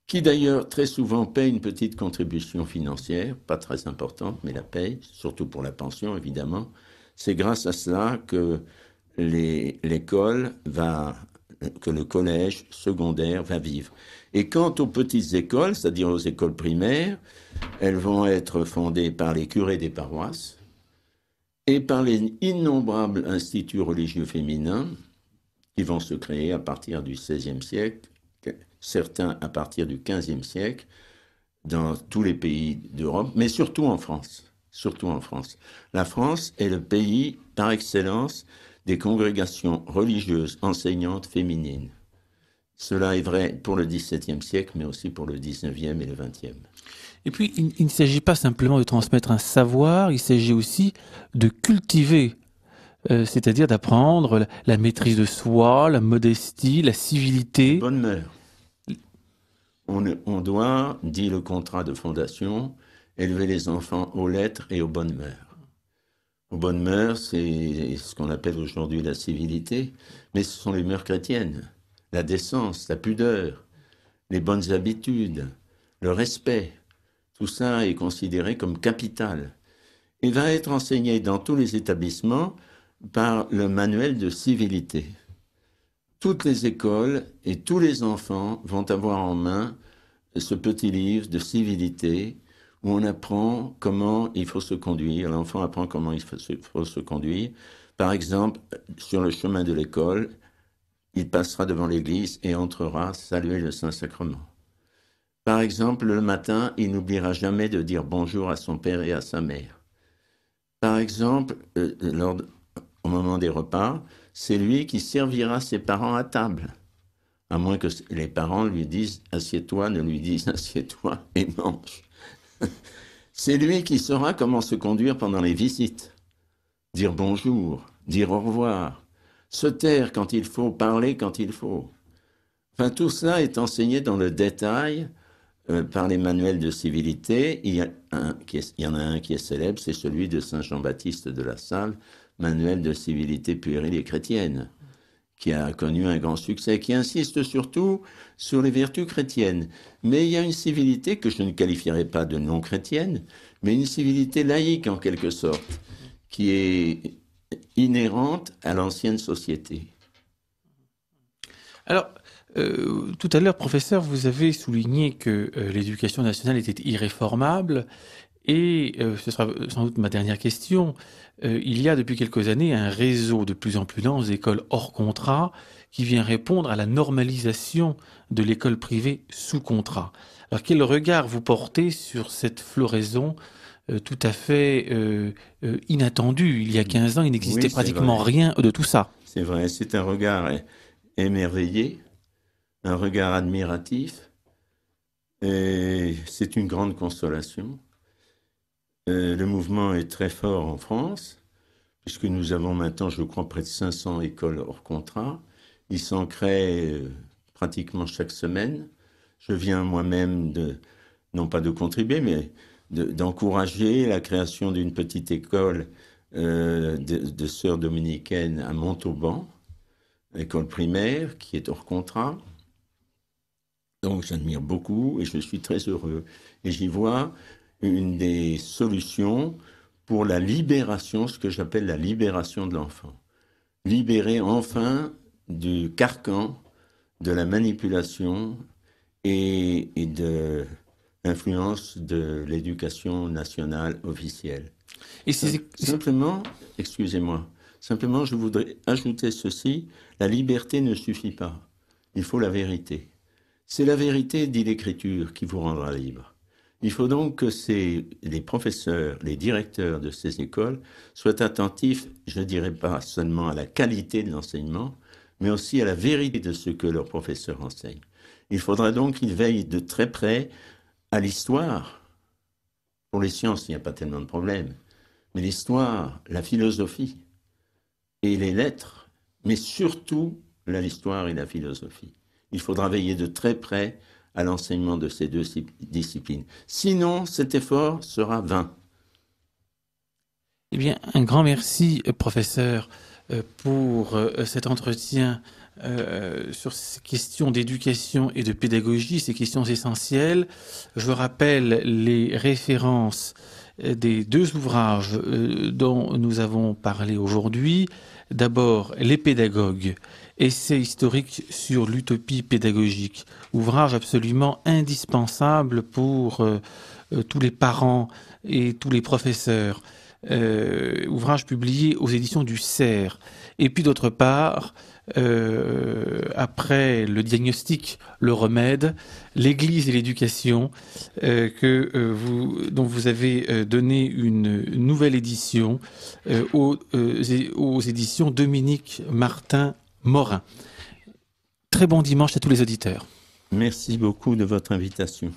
qui d'ailleurs très souvent payent une petite contribution financière, pas très importante, mais la paient, surtout pour la pension évidemment. C'est grâce à cela que l'école va, que le collège secondaire va vivre. Et quant aux petites écoles, c'est-à-dire aux écoles primaires, elles vont être fondées par les curés des paroisses et par les innombrables instituts religieux féminins qui vont se créer à partir du XVIe siècle, certains à partir du XVe siècle, dans tous les pays d'Europe, mais surtout en France. Surtout en France. La France est le pays par excellence des congrégations religieuses enseignantes féminines. Cela est vrai pour le XVIIe siècle, mais aussi pour le XIXe et le XXe. Et puis, il ne s'agit pas simplement de transmettre un savoir, il s'agit aussi de cultiver euh, c'est-à-dire d'apprendre la, maîtrise de soi, la modestie, la civilité. Bonne bonnes On, on, doit, dit le contrat de fondation, élever les enfants aux lettres et aux bonnes mœurs. Aux bonnes mœurs, c'est ce qu'on appelle aujourd'hui la civilité, mais ce sont les mœurs chrétiennes. La décence, la pudeur, les bonnes habitudes, le respect, tout ça est considéré comme capital. Il va être enseigné dans tous les établissements par le manuel de civilité. Toutes les écoles et tous les enfants vont avoir en main ce petit livre de civilité où on apprend comment il faut se conduire. L'enfant apprend comment il faut se, conduire. Par exemple, sur le chemin de l'école, il passera devant l'église et entrera saluer le Saint-Sacrement. Par exemple, le matin, il n'oubliera jamais de dire bonjour à son père et à sa mère. Par exemple, euh, lors au moment des repas, c'est lui qui servira ses parents à table. À moins que les parents lui disent assieds-toi, ne lui disent assieds-toi et mange. c'est lui qui saura comment se conduire pendant les visites. Dire bonjour, dire au revoir, se taire quand il faut, parler quand il faut. Enfin, tout cela est enseigné dans le détail euh, par les manuels de civilité. Il y, il y en a un qui est célèbre, c'est celui de Saint Jean-Baptiste de la Salle, Manuel de civilité puérile et chrétienne, qui a connu un grand succès, qui insiste surtout sur les vertus chrétiennes. Mais il y a une civilité que je ne qualifierais pas de non chrétienne, mais une civilité laïque en quelque sorte, qui est inhérente à l'ancienne société. Alors, euh, tout à l'heure, professeur, vous avez souligné que euh, l'éducation nationale était irréformable. Et euh, ce sera sans doute ma dernière question. Euh, il y a depuis quelques années un réseau de plus en plus dense d'écoles hors contrat qui vient répondre à la normalisation de l'école privée sous contrat. Alors quel regard vous portez sur cette floraison euh, tout à fait euh, inattendue Il y a 15 ans, il n'existait pratiquement rien de tout ça. C'est vrai, c'est un regard émerveillé, un regard admiratif, et c'est une grande consolation. Euh, le mouvement est très fort en France, puisque nous avons maintenant, je crois, près de 500 écoles hors contrat. Ils s'en crée euh, pratiquement chaque semaine. Je viens moi-même de, non pas de contribuer, mais d'encourager la création d'une petite école euh, de, de, sœurs dominicaines à Montauban, école primaire qui est hors contrat. Donc j'admire beaucoup et je suis très heureux. Et j'y vois une des solutions pour la libération, ce que j'appelle la libération de l'enfant. Libérer enfin du carcan, de la manipulation et, de l'influence de l'éducation nationale officielle. Euh, simplement, excusez-moi, simplement je voudrais ajouter ceci, la liberté ne suffit pas, il faut la vérité. C'est la vérité, dit l'Écriture, qui vous rendra libre. Il faut donc que ces, les professeurs, les directeurs de ces écoles soient attentifs, je ne dirais pas seulement à la qualité de l'enseignement, mais aussi à la vérité de ce que leurs professeurs enseignent. Il faudra donc qu'ils veillent de très près à l'histoire. Pour les sciences, il n'y a pas tellement de problèmes, Mais l'histoire, la philosophie et les lettres, mais surtout l'histoire et la philosophie. Il faudra veiller de très près à l'enseignement de ces deux disciplines. Sinon, cet effort sera vain. Eh bien, un grand merci, euh, professeur, euh, pour euh, cet entretien sur ces questions d'éducation et de pédagogie, ces questions essentielles. Je rappelle les références des deux ouvrages dont nous avons parlé aujourd'hui. D'abord, Les pédagogues Essai historique sur l'utopie pédagogique, ouvrage absolument indispensable pour euh, euh, tous les parents et tous les professeurs, euh, ouvrage publié aux éditions du CERF. Et puis d'autre part, après le diagnostic, le remède, l'Église et l'éducation, que vous, dont vous avez donné une nouvelle édition aux, aux éditions Dominique Martin Morin. Très bon dimanche à tous les auditeurs. Merci beaucoup de votre invitation.